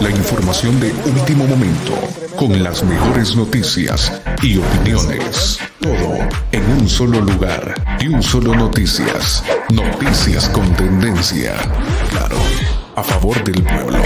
La información de último momento, con las mejores noticias y opiniones. Todo en un solo lugar y un solo noticias. Noticias con tendencia. Claro, a favor del pueblo.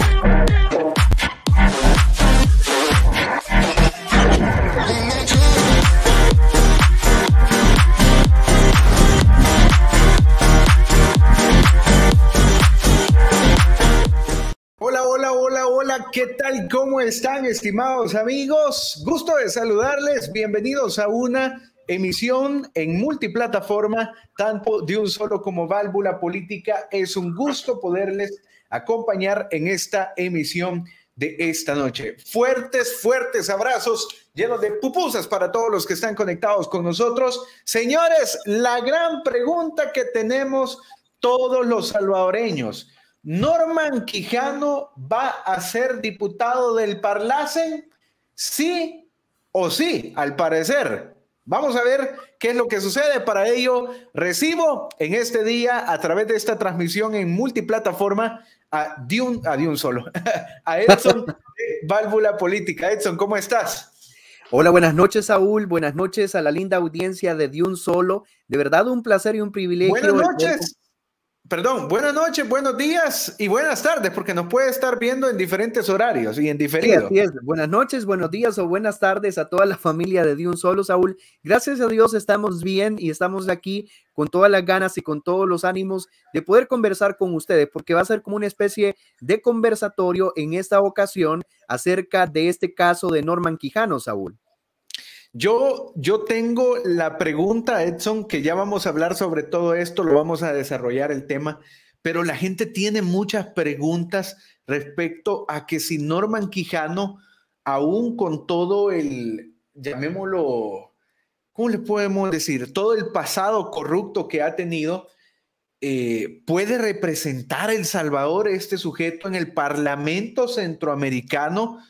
¿Cómo están, estimados amigos? Gusto de saludarles. Bienvenidos a una emisión en multiplataforma, tanto de un solo como válvula política. Es un gusto poderles acompañar en esta emisión de esta noche. Fuertes, fuertes abrazos llenos de pupusas para todos los que están conectados con nosotros. Señores, la gran pregunta que tenemos todos los salvadoreños Norman Quijano va a ser diputado del Parlacen, sí o sí, al parecer. Vamos a ver qué es lo que sucede. Para ello, recibo en este día, a través de esta transmisión en multiplataforma, a Dion, a solo, a Edson de Válvula Política. Edson, ¿cómo estás? Hola, buenas noches, Saúl. Buenas noches a la linda audiencia de Diun Solo. De verdad, un placer y un privilegio. Buenas noches perdón, buenas noches, buenos días y buenas tardes, porque nos puede estar viendo en diferentes horarios y en diferido. Sí, Buenas noches, buenos días o buenas tardes a toda la familia de Dios Solo, Saúl. Gracias a Dios estamos bien y estamos aquí con todas las ganas y con todos los ánimos de poder conversar con ustedes, porque va a ser como una especie de conversatorio en esta ocasión acerca de este caso de Norman Quijano, Saúl. Yo, tengo la pregunta, Edson, que ya vamos a hablar sobre todo esto, lo vamos a desarrollar el tema, pero la gente tiene muchas preguntas respecto a que si Norman Quijano, aún con todo el, llamémoslo, ¿cómo le podemos decir? Todo el pasado corrupto que ha tenido, eh, puede representar El Salvador este sujeto en el Parlamento Centroamericano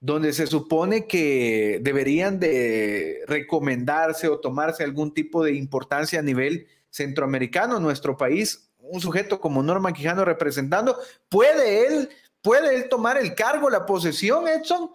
donde se supone que deberían de recomendarse o tomarse algún tipo de importancia a nivel centroamericano, nuestro país, un sujeto como Norman Quijano representando, ¿puede él, puede él tomar el cargo, la posesión, Edson?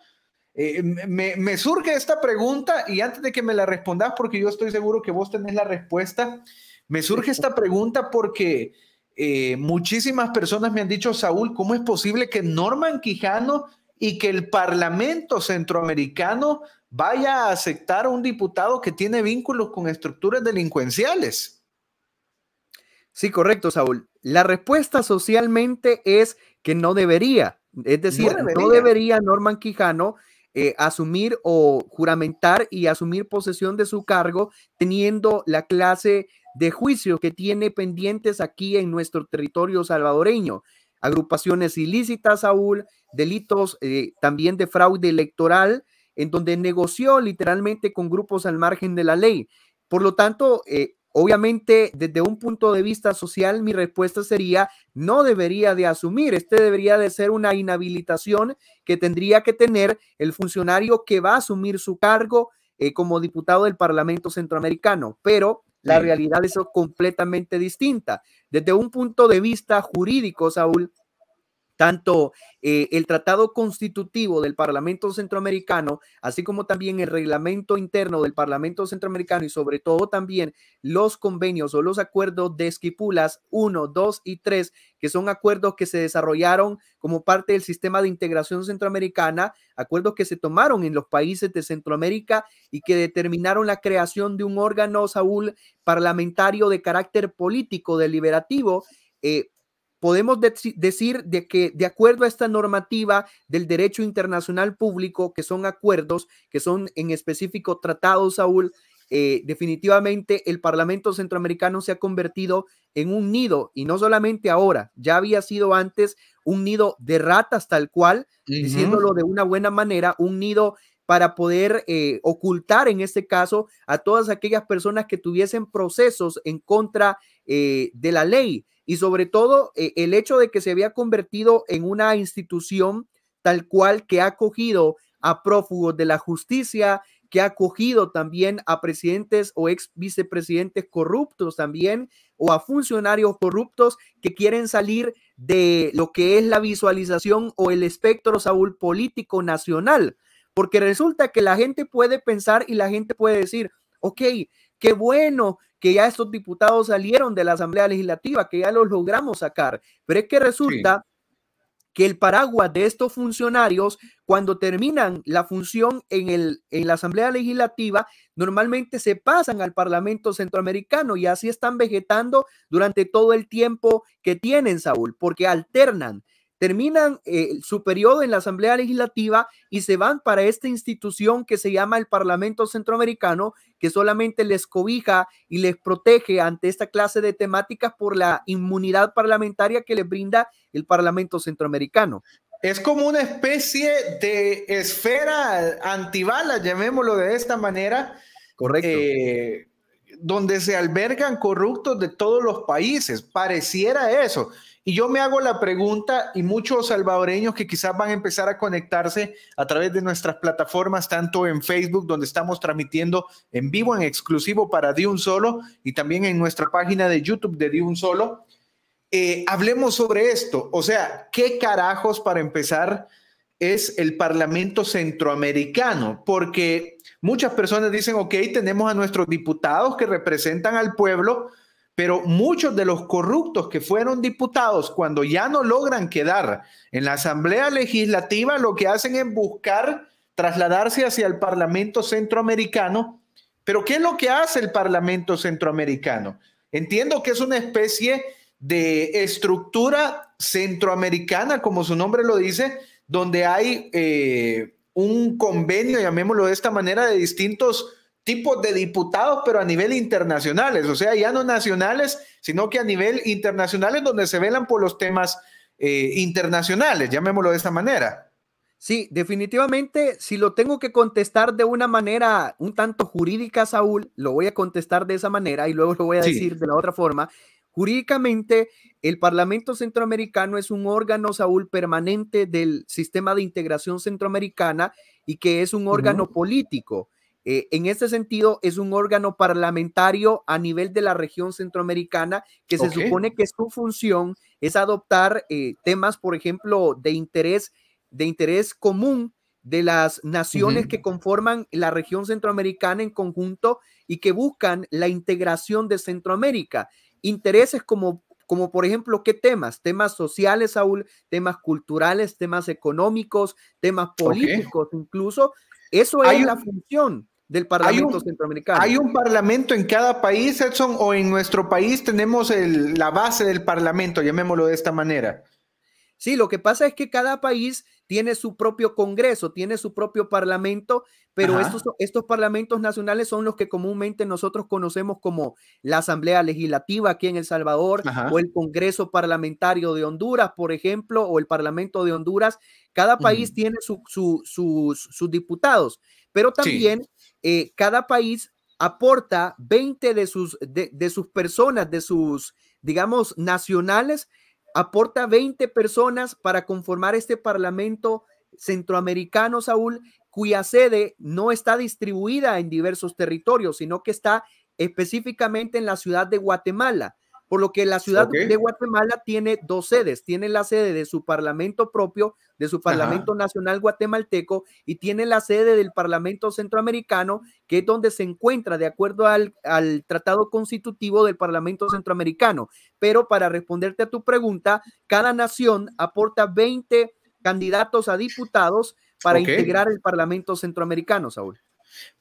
Eh, me, surge esta pregunta y antes de que me la respondas, porque yo estoy seguro que vos tenés la respuesta, me surge esta pregunta porque eh, muchísimas personas me han dicho, Saúl, ¿cómo es posible que Norman Quijano y que el Parlamento centroamericano vaya a aceptar a un diputado que tiene vínculos con estructuras delincuenciales. Sí, correcto, Saúl. La respuesta socialmente es que no debería. Es decir, no debería, Norman Quijano eh, asumir o juramentar y asumir posesión de su cargo teniendo la clase de juicio que tiene pendientes aquí en nuestro territorio salvadoreño agrupaciones ilícitas, Saúl, delitos eh, también de fraude electoral, en donde negoció literalmente con grupos al margen de la ley. Por lo tanto, eh, obviamente, desde un punto de vista social, mi respuesta sería, no debería de asumir, este debería de ser una inhabilitación que tendría que tener el funcionario que va a asumir su cargo eh, como diputado del Parlamento Centroamericano, pero la realidad es completamente distinta. Desde un punto de vista jurídico, Saúl, tanto eh, el Tratado Constitutivo del Parlamento Centroamericano, así como también el reglamento interno del Parlamento Centroamericano y sobre todo también los convenios o los acuerdos de Esquipulas 1, 2 y 3, que son acuerdos que se desarrollaron como parte del sistema de integración centroamericana, acuerdos que se tomaron en los países de Centroamérica y que determinaron la creación de un órgano, Saúl, parlamentario de carácter político, deliberativo. Eh, podemos decir de que de acuerdo a esta normativa del derecho internacional público, que son acuerdos, que son en específico tratados, Saúl, eh, definitivamente el Parlamento Centroamericano se ha convertido en un nido, y no solamente ahora, ya había sido antes un nido de ratas tal cual, diciéndolo de una buena manera, un nido para poder eh, ocultar en este caso a todas aquellas personas que tuviesen procesos en contra eh, de la ley y sobre todo eh, el hecho de que se había convertido en una institución tal cual que ha acogido a prófugos de la justicia, que ha acogido también a presidentes o ex vicepresidentes corruptos también o a funcionarios corruptos que quieren salir de lo que es la visualización o el espectro Saúl político nacional. Porque resulta que la gente puede pensar y la gente puede decir, ok, qué bueno que ya estos diputados salieron de la Asamblea Legislativa, que ya los logramos sacar. Pero es que resulta que el paraguas de estos funcionarios, cuando terminan la función en, el, en la Asamblea Legislativa, normalmente se pasan al Parlamento Centroamericano y así están vegetando durante todo el tiempo que tienen, Saúl, porque alternan terminan eh, su periodo en la Asamblea Legislativa y se van para esta institución que se llama el Parlamento Centroamericano, que solamente les cobija y les protege ante esta clase de temáticas por la inmunidad parlamentaria que les brinda el Parlamento Centroamericano. Es como una especie de esfera antibala llamémoslo de esta manera. Correcto. Eh, donde se albergan corruptos de todos los países. Pareciera eso. Y yo me hago la pregunta, y muchos salvadoreños que quizás van a empezar a conectarse a través de nuestras plataformas, tanto en Facebook, donde estamos transmitiendo en vivo, en exclusivo para Di Un Solo, y también en nuestra página de YouTube de Di Un Solo. Eh, hablemos sobre esto. O sea, ¿qué carajos para empezar es el Parlamento Centroamericano? Porque muchas personas dicen, ok, tenemos a nuestros diputados que representan al pueblo, pero muchos de los corruptos que fueron diputados, cuando ya no logran quedar en la Asamblea Legislativa, lo que hacen es buscar trasladarse hacia el Parlamento Centroamericano. Pero ¿qué es lo que hace el Parlamento Centroamericano? Entiendo que es una especie de estructura centroamericana, como su nombre lo dice, donde hay eh, un convenio, llamémoslo de esta manera, de distintos tipos de diputados, pero a nivel internacionales, o sea, ya no nacionales, sino que a nivel internacional, internacionales donde se velan por los temas eh, internacionales, llamémoslo de esa manera. Sí, definitivamente, si lo tengo que contestar de una manera un tanto jurídica, Saúl, lo voy a contestar de esa manera y luego lo voy a decir de la otra forma. Jurídicamente, el Parlamento Centroamericano es un órgano, Saúl, permanente del sistema de integración centroamericana y que es un órgano político. Eh, en este sentido, es un órgano parlamentario a nivel de la región centroamericana que se supone que su función es adoptar eh, temas, por ejemplo, de interés, de interés común de las naciones que conforman la región centroamericana en conjunto y que buscan la integración de Centroamérica. Intereses como como por ejemplo, ¿qué temas? Temas sociales, Saúl, temas culturales, temas económicos, temas políticos, incluso. Eso es la función del Parlamento Centroamericano. Hay un parlamento en cada país, Edson, o en nuestro país tenemos la base del parlamento, llamémoslo de esta manera. Sí, lo que pasa es que cada país tiene su propio Congreso, tiene su propio Parlamento, pero estos, estos parlamentos nacionales son los que comúnmente nosotros conocemos como la Asamblea Legislativa aquí en El Salvador o el Congreso Parlamentario de Honduras, por ejemplo, o el Parlamento de Honduras. Cada país tiene sus diputados, pero también eh, cada país aporta 20 de sus, de, de sus personas, de sus, digamos, nacionales, aporta 20 personas para conformar este Parlamento centroamericano, Saúl, cuya sede no está distribuida en diversos territorios, sino que está específicamente en la ciudad de Guatemala por lo que la ciudad de Guatemala tiene dos sedes, tiene la sede de su Parlamento propio, de su Parlamento Nacional guatemalteco y tiene la sede del Parlamento Centroamericano, que es donde se encuentra de acuerdo al, Tratado Constitutivo del Parlamento Centroamericano. Pero para responderte a tu pregunta, cada nación aporta 20 candidatos a diputados para integrar el Parlamento Centroamericano, Saúl.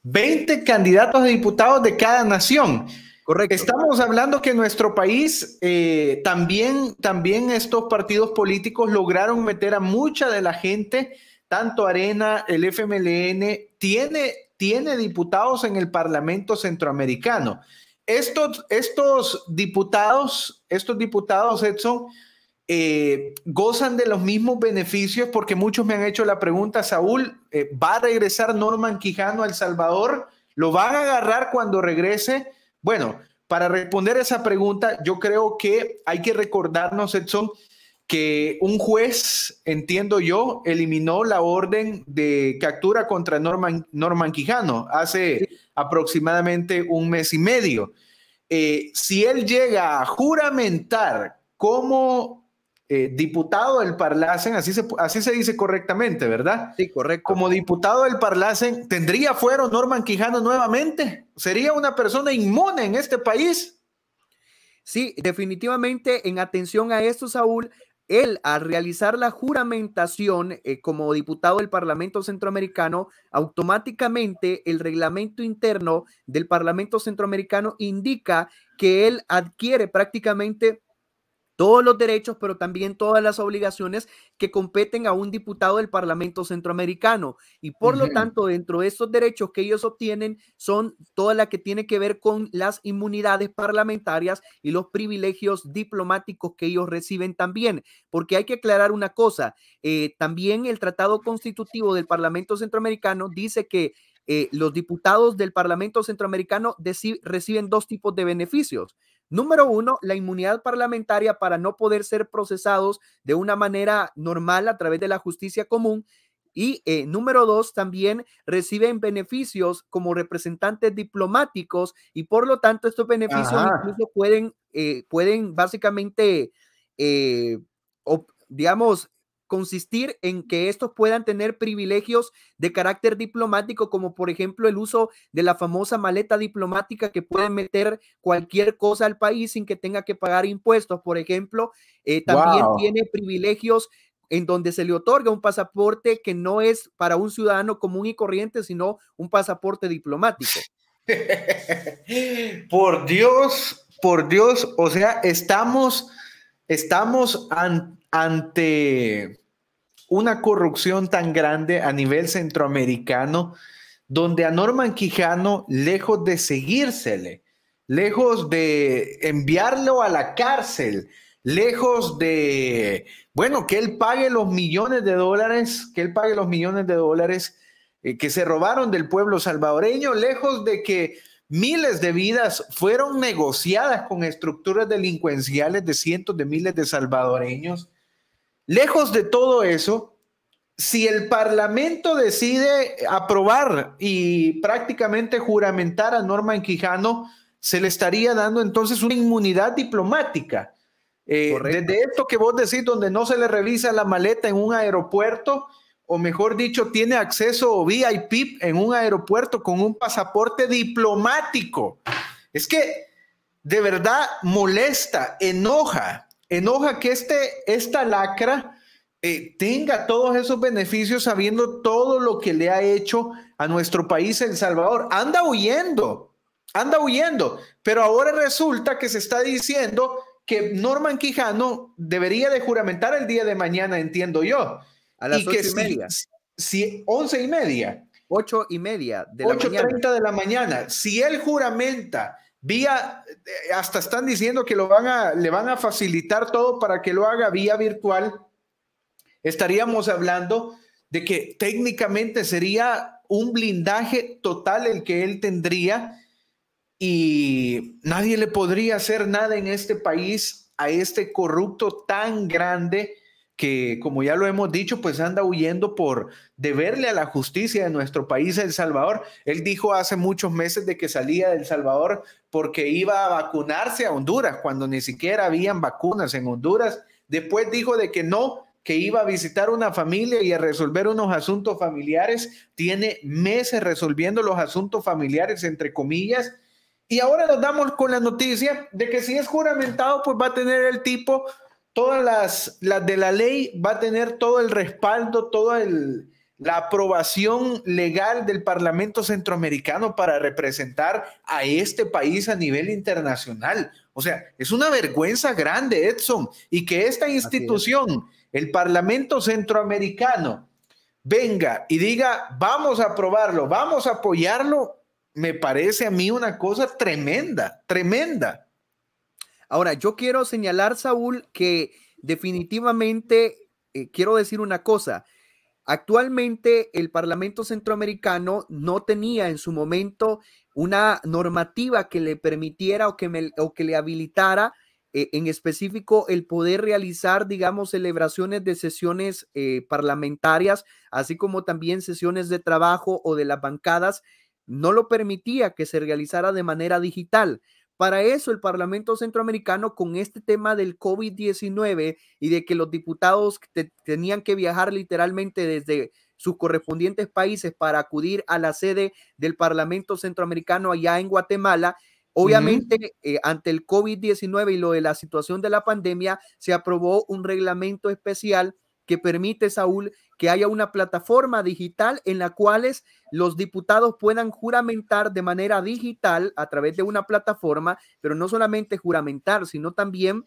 20 candidatos a diputados de cada nación. Correcto. Estamos hablando que en nuestro país eh, también, también estos partidos políticos lograron meter a mucha de la gente, tanto Arena, el FMLN, tiene, tiene diputados en el Parlamento Centroamericano. Estos, estos diputados, estos diputados, Edson, eh, gozan de los mismos beneficios porque muchos me han hecho la pregunta, Saúl, eh, ¿va a regresar Norman Quijano a El Salvador? ¿Lo van a agarrar cuando regrese? Bueno, para responder esa pregunta, yo creo que hay que recordarnos, Edson, que un juez, entiendo yo, eliminó la orden de captura contra Norman, Norman Quijano hace aproximadamente un mes y medio. Eh, si él llega a juramentar como eh, diputado del Parlacen, así se, así se dice correctamente, ¿verdad? Sí, correcto. Como diputado del Parlacen, ¿tendría fuero Norman Quijano nuevamente? sería una persona inmune en este país. Sí, definitivamente en atención a esto, Saúl, él al realizar la juramentación eh, como diputado del Parlamento Centroamericano, automáticamente el reglamento interno del Parlamento Centroamericano indica que él adquiere prácticamente todos los derechos, pero también todas las obligaciones que competen a un diputado del Parlamento Centroamericano. Y por lo tanto, dentro de esos derechos que ellos obtienen son toda la que tiene que ver con las inmunidades parlamentarias y los privilegios diplomáticos que ellos reciben también. Porque hay que aclarar una cosa, eh, también el Tratado Constitutivo del Parlamento Centroamericano dice que eh, los diputados del Parlamento Centroamericano reciben dos tipos de beneficios Número uno, la inmunidad parlamentaria para no poder ser procesados de una manera normal a través de la justicia común. Y eh, número dos, también reciben beneficios como representantes diplomáticos y por lo tanto estos beneficios incluso pueden, eh, pueden básicamente, eh, digamos, consistir en que estos puedan tener privilegios de carácter diplomático, como por ejemplo el uso de la famosa maleta diplomática que puede meter cualquier cosa al país sin que tenga que pagar impuestos, por ejemplo. Eh, también tiene privilegios en donde se le otorga un pasaporte que no es para un ciudadano común y corriente, sino un pasaporte diplomático. por Dios, por Dios, o sea, estamos, estamos ante una corrupción tan grande a nivel centroamericano, donde a Norman Quijano, lejos de seguírsele, lejos de enviarlo a la cárcel, lejos de, bueno, que él pague los millones de dólares, que él pague los millones de dólares eh, que se robaron del pueblo salvadoreño, lejos de que miles de vidas fueron negociadas con estructuras delincuenciales de cientos de miles de salvadoreños Lejos de todo eso, si el Parlamento decide aprobar y prácticamente juramentar a en Quijano, se le estaría dando entonces una inmunidad diplomática. Eh, de desde esto que vos decís, donde no se le revisa la maleta en un aeropuerto, o mejor dicho, tiene acceso VIP en un aeropuerto con un pasaporte diplomático. Es que de verdad molesta, enoja, enoja que este, esta lacra eh, tenga todos esos beneficios sabiendo todo lo que le ha hecho a nuestro país El Salvador. Anda huyendo, anda huyendo, pero ahora resulta que se está diciendo que Norman Quijano debería de juramentar el día de mañana, entiendo yo. A las que y media. Si, once y media. Ocho y media de la mañana. 8.30 de la mañana. Si él juramenta vía, eh, hasta están diciendo que lo van a, le van a facilitar todo para que lo haga vía virtual, estaríamos hablando de que técnicamente sería un blindaje total el que él tendría y nadie le podría hacer nada en este país a este corrupto tan grande que, como ya lo hemos dicho, pues anda huyendo por deberle a la justicia de nuestro país, El Salvador. Él dijo hace muchos meses de que salía de El Salvador porque iba a vacunarse a Honduras, cuando ni siquiera habían vacunas en Honduras. Después dijo de que no, que iba a visitar una familia y a resolver unos asuntos familiares. Tiene meses resolviendo los asuntos familiares, entre comillas. Y ahora nos damos con la noticia de que si es juramentado, pues va a tener el tipo todas las, las de la ley va a tener todo el respaldo, toda el, la aprobación legal del Parlamento Centroamericano para representar a este país a nivel internacional. O sea, es una vergüenza grande, Edson, y que esta institución, el Parlamento Centroamericano, venga y diga, vamos a aprobarlo, vamos a apoyarlo, me parece a mí una cosa tremenda, tremenda. Ahora, yo quiero señalar, Saúl, que definitivamente eh, quiero decir una cosa. Actualmente el Parlamento Centroamericano no tenía en su momento una normativa que le permitiera o que, me, o que le habilitara eh, en específico el poder realizar, digamos, celebraciones de sesiones eh, parlamentarias, así como también sesiones de trabajo o de las bancadas, no lo permitía que se realizara de manera digital. Para eso el Parlamento Centroamericano con este tema del COVID-19 y de que los diputados tenían que viajar literalmente desde sus correspondientes países para acudir a la sede del Parlamento Centroamericano allá en Guatemala, Obviamente, eh, ante el COVID-19 y lo de la situación de la pandemia, se aprobó un reglamento especial que permite, Saúl, que haya una plataforma digital en la cual los diputados puedan juramentar de manera digital a través de una plataforma, pero no solamente juramentar, sino también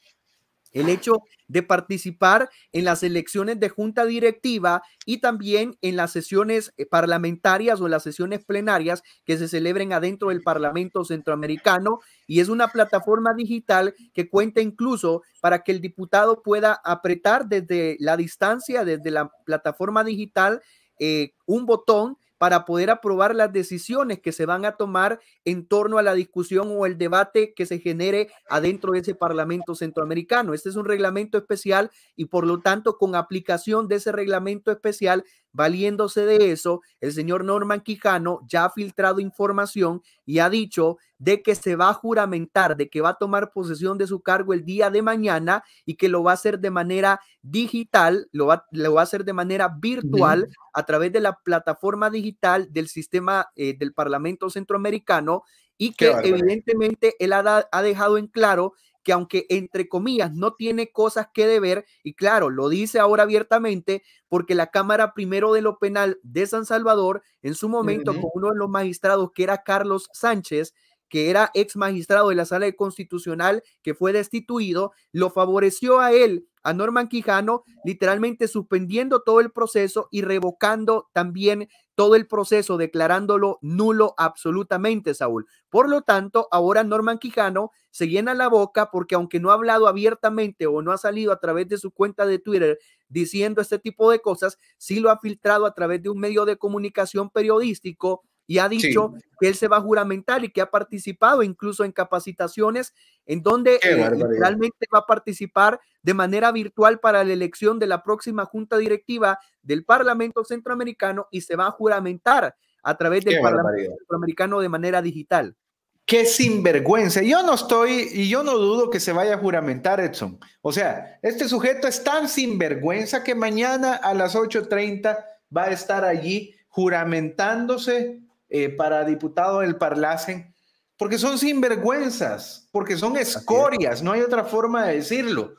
el hecho de participar en las elecciones de junta directiva y también en las sesiones eh, parlamentarias o las sesiones plenarias que se celebren adentro del Parlamento Centroamericano. Y es una plataforma digital que cuenta incluso para que el diputado pueda apretar desde la distancia, desde la plataforma digital, eh, un botón para poder aprobar las decisiones que se van a tomar en torno a la discusión o el debate que se genere adentro de ese Parlamento centroamericano. Este es un reglamento especial y por lo tanto con aplicación de ese reglamento especial Valiéndose de eso, el señor Norman Quijano ya ha filtrado información y ha dicho de que se va a juramentar, de que va a tomar posesión de su cargo el día de mañana y que lo va a hacer de manera digital, lo va, lo a hacer de manera virtual a través de la plataforma digital del sistema eh, del Parlamento Centroamericano y que evidentemente él ha, ha dejado en claro que aunque entre comillas no tiene cosas que deber, y claro, lo dice ahora abiertamente, porque la Cámara Primero de lo Penal de San Salvador, en su momento, con uno de los magistrados que era Carlos Sánchez, que era ex magistrado de la sala constitucional, que fue destituido, lo favoreció a él, a Norman Quijano, literalmente suspendiendo todo el proceso y revocando también todo el proceso, declarándolo nulo absolutamente, Saúl. Por lo tanto, ahora Norman Quijano se llena la boca porque aunque no ha hablado abiertamente o no ha salido a través de su cuenta de Twitter diciendo este tipo de cosas, sí lo ha filtrado a través de un medio de comunicación periodístico y ha dicho que él se va a juramentar y que ha participado incluso en capacitaciones en donde realmente va a participar de manera virtual para la elección de la próxima junta directiva del Parlamento Centroamericano y se va a juramentar a través del Parlamento Centroamericano de manera digital. Qué sinvergüenza. Yo no estoy y yo no dudo que se vaya a juramentar, Edson. O sea, este sujeto es tan sinvergüenza que mañana a las 8.30 va a estar allí juramentándose eh, para diputado del Parlacen, porque son sinvergüenzas, porque son escorias, no hay otra forma de decirlo.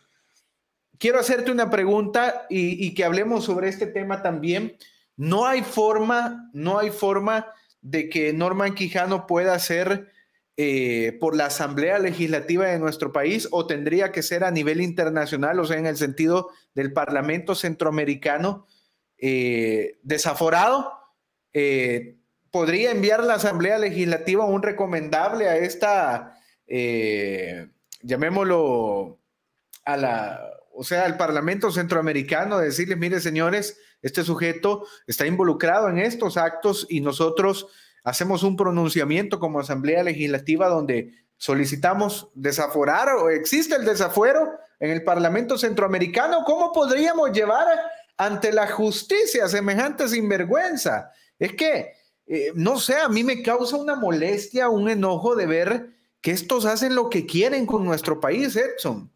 Quiero hacerte una pregunta y, que hablemos sobre este tema también. No hay forma, no hay forma de que Norman Quijano pueda ser eh, por la Asamblea Legislativa de nuestro país o tendría que ser a nivel internacional, o sea, en el sentido del Parlamento Centroamericano eh, desaforado podría enviar la Asamblea Legislativa un recomendable a esta, eh, llamémoslo, a la, o sea, al Parlamento Centroamericano, de decirle, mire señores, este sujeto está involucrado en estos actos y nosotros hacemos un pronunciamiento como Asamblea Legislativa donde solicitamos desaforar o existe el desafuero en el Parlamento Centroamericano, ¿cómo podríamos llevar ante la justicia semejante sinvergüenza? Es que eh, no sé, a mí me causa una molestia, un enojo de ver que estos hacen lo que quieren con nuestro país, Edson.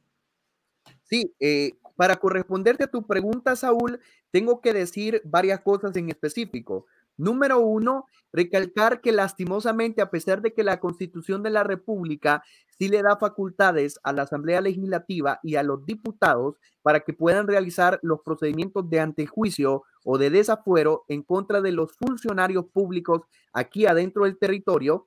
Sí, eh, para corresponderte a tu pregunta, Saúl, tengo que decir varias cosas en específico. Número uno, recalcar que lastimosamente, a pesar de que la Constitución de la República sí le da facultades a la Asamblea Legislativa y a los diputados para que puedan realizar los procedimientos de antejuicio o de desafuero en contra de los funcionarios públicos aquí adentro del territorio,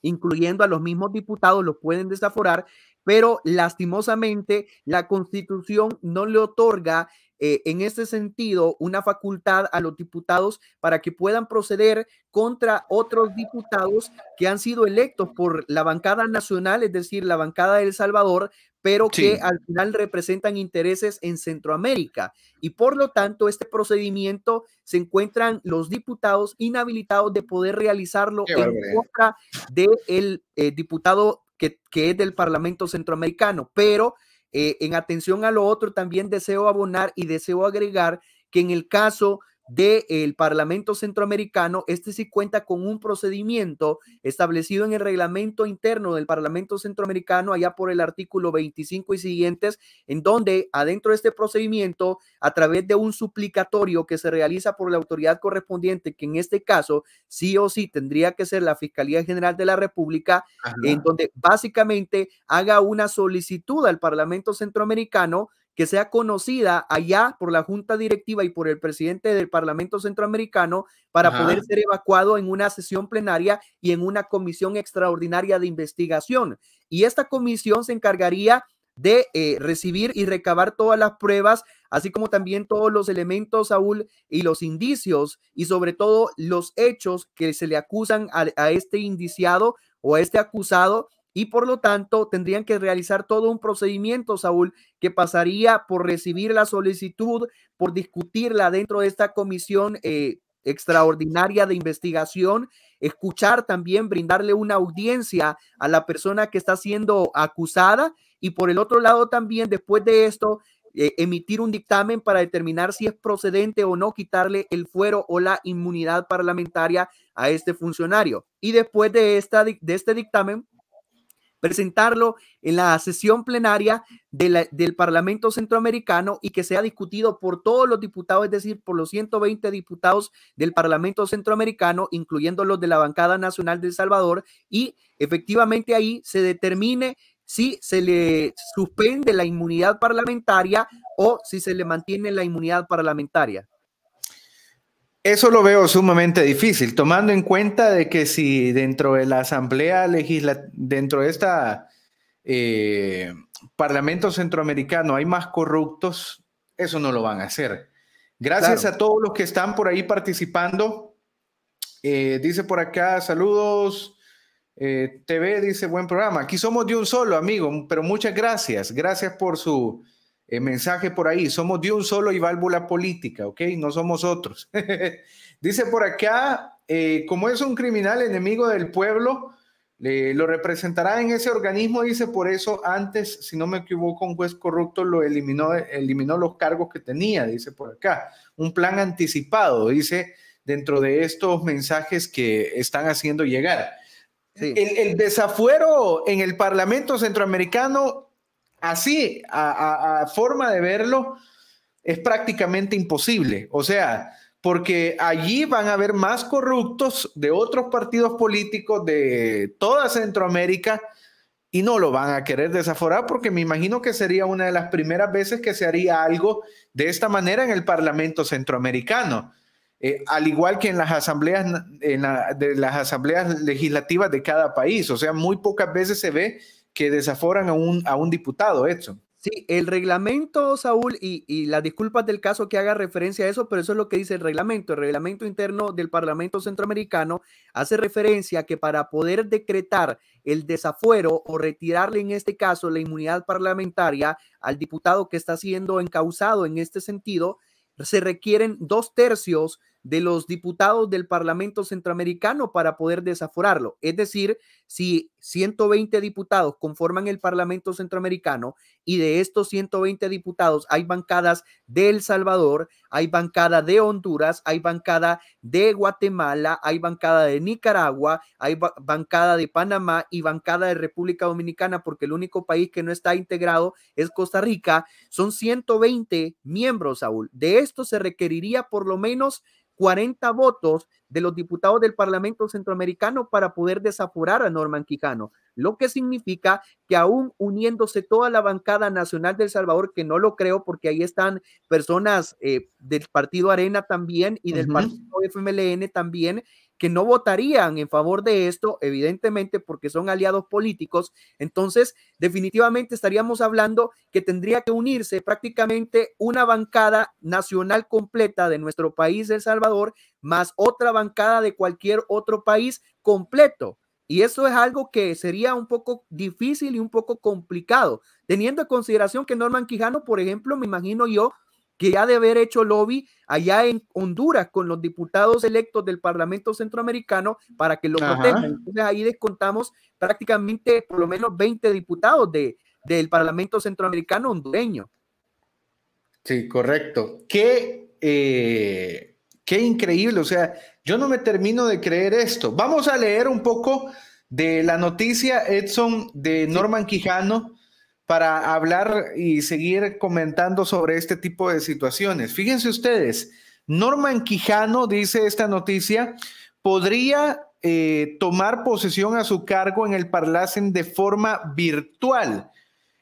incluyendo a los mismos diputados, los pueden desaforar pero lastimosamente la constitución no le otorga eh, en este sentido una facultad a los diputados para que puedan proceder contra otros diputados que han sido electos por la bancada nacional, es decir, la bancada de El Salvador, pero que al final representan intereses en Centroamérica. Y por lo tanto, este procedimiento se encuentran los diputados inhabilitados de poder realizarlo en contra del de eh, diputado que, es del Parlamento Centroamericano, pero eh, en atención a lo otro, también deseo abonar y deseo agregar que en el caso del Parlamento Centroamericano, este sí cuenta con un procedimiento establecido en el reglamento interno del Parlamento Centroamericano, allá por el artículo 25 y siguientes, en donde adentro de este procedimiento, a través de un suplicatorio que se realiza por la autoridad correspondiente, que en este caso sí o sí tendría que ser la Fiscalía General de la República, en donde básicamente haga una solicitud al Parlamento Centroamericano que sea conocida allá por la Junta Directiva y por el presidente del Parlamento Centroamericano para poder ser evacuado en una sesión plenaria y en una comisión extraordinaria de investigación. Y esta comisión se encargaría de eh, recibir y recabar todas las pruebas, así como también todos los elementos, Saúl, y los indicios, y sobre todo los hechos que se le acusan a este indiciado o a este acusado y por lo tanto tendrían que realizar todo un procedimiento, Saúl, que pasaría por recibir la solicitud, por discutirla dentro de esta comisión eh, extraordinaria de investigación, escuchar también, brindarle una audiencia a la persona que está siendo acusada y por el otro lado también, después de esto, eh, emitir un dictamen para determinar si es procedente o no quitarle el fuero o la inmunidad parlamentaria a este funcionario. Y después de, esta, de este dictamen, presentarlo en la sesión plenaria del Parlamento Centroamericano y que sea discutido por todos los diputados, es decir, por los 120 diputados del Parlamento Centroamericano, incluyendo los de la bancada nacional de El Salvador, y efectivamente ahí se determine si se le suspende la inmunidad parlamentaria o si se le mantiene la inmunidad parlamentaria. Eso lo veo sumamente difícil, tomando en cuenta de que si dentro de la Asamblea Legislativa, dentro de este Parlamento Centroamericano hay más corruptos, eso no lo van a hacer. Gracias a todos los que están por ahí participando. Eh, dice por acá, saludos. Eh, TV dice, buen programa. Aquí somos de un solo, amigo, pero muchas gracias. Gracias por su eh, mensaje por ahí. Somos de un solo y válvula política, ¿ok? No somos otros. Dice por acá, eh, como es un criminal enemigo del pueblo, lo representará en ese organismo, dice, por eso antes, si no me equivoco, un juez corrupto lo eliminó, eliminó los cargos que tenía, dice por acá. Un plan anticipado, dice, dentro de estos mensajes que están haciendo llegar. El, el desafuero en el Parlamento Centroamericano así, a, forma de verlo, es prácticamente imposible. O sea, porque allí van a haber más corruptos de otros partidos políticos de toda Centroamérica y no lo van a querer desaforar porque me imagino que sería una de las primeras veces que se haría algo de esta manera en el Parlamento centroamericano. Eh, al igual que en las asambleas las asambleas legislativas de cada país, o sea, muy pocas veces se ve que desaforan a un, a un diputado, hecho Sí, el reglamento, Saúl, y, y, las disculpas del caso que haga referencia a eso, pero eso es lo que dice el reglamento. El reglamento interno del Parlamento Centroamericano hace referencia a que para poder decretar el desafuero o retirarle en este caso la inmunidad parlamentaria al diputado que está siendo encausado en este sentido, se requieren dos tercios de los diputados del Parlamento Centroamericano para poder desaforarlo. Es decir, si 120 diputados conforman el Parlamento Centroamericano y de estos 120 diputados hay bancadas de El Salvador, hay bancada de Honduras, hay bancada de Guatemala, hay bancada de Nicaragua, hay bancada de Panamá y bancada de República Dominicana, porque el único país que no está integrado es Costa Rica. Son 120 miembros, Saúl. De esto se requeriría por lo menos 40 votos de los diputados del Parlamento Centroamericano para poder desapurar a Norman Quijano, lo que significa que aún uniéndose toda la bancada nacional del Salvador, que no lo creo porque ahí están personas eh, del Partido Arena también y del Partido FMLN también, que no votarían en favor de esto, evidentemente porque son aliados políticos, entonces definitivamente estaríamos hablando que tendría que unirse prácticamente una bancada nacional completa de nuestro país, El Salvador, más otra bancada de cualquier otro país completo. Y eso es algo que sería un poco difícil y un poco complicado, teniendo en consideración que Norman Quijano, por ejemplo, me imagino yo, que ya de haber hecho lobby allá en Honduras con los diputados electos del Parlamento Centroamericano para que lo protejan. Entonces ahí descontamos prácticamente por lo menos 20 diputados de, del Parlamento Centroamericano hondureño. Sí, correcto. Qué, eh, qué increíble. O sea, yo no me termino de creer esto. Vamos a leer un poco de la noticia, Edson, de Norman Quijano para hablar y seguir comentando sobre este tipo de situaciones. Fíjense ustedes, Norman Quijano dice esta noticia, podría eh, tomar posesión a su cargo en el Parlacen de forma virtual.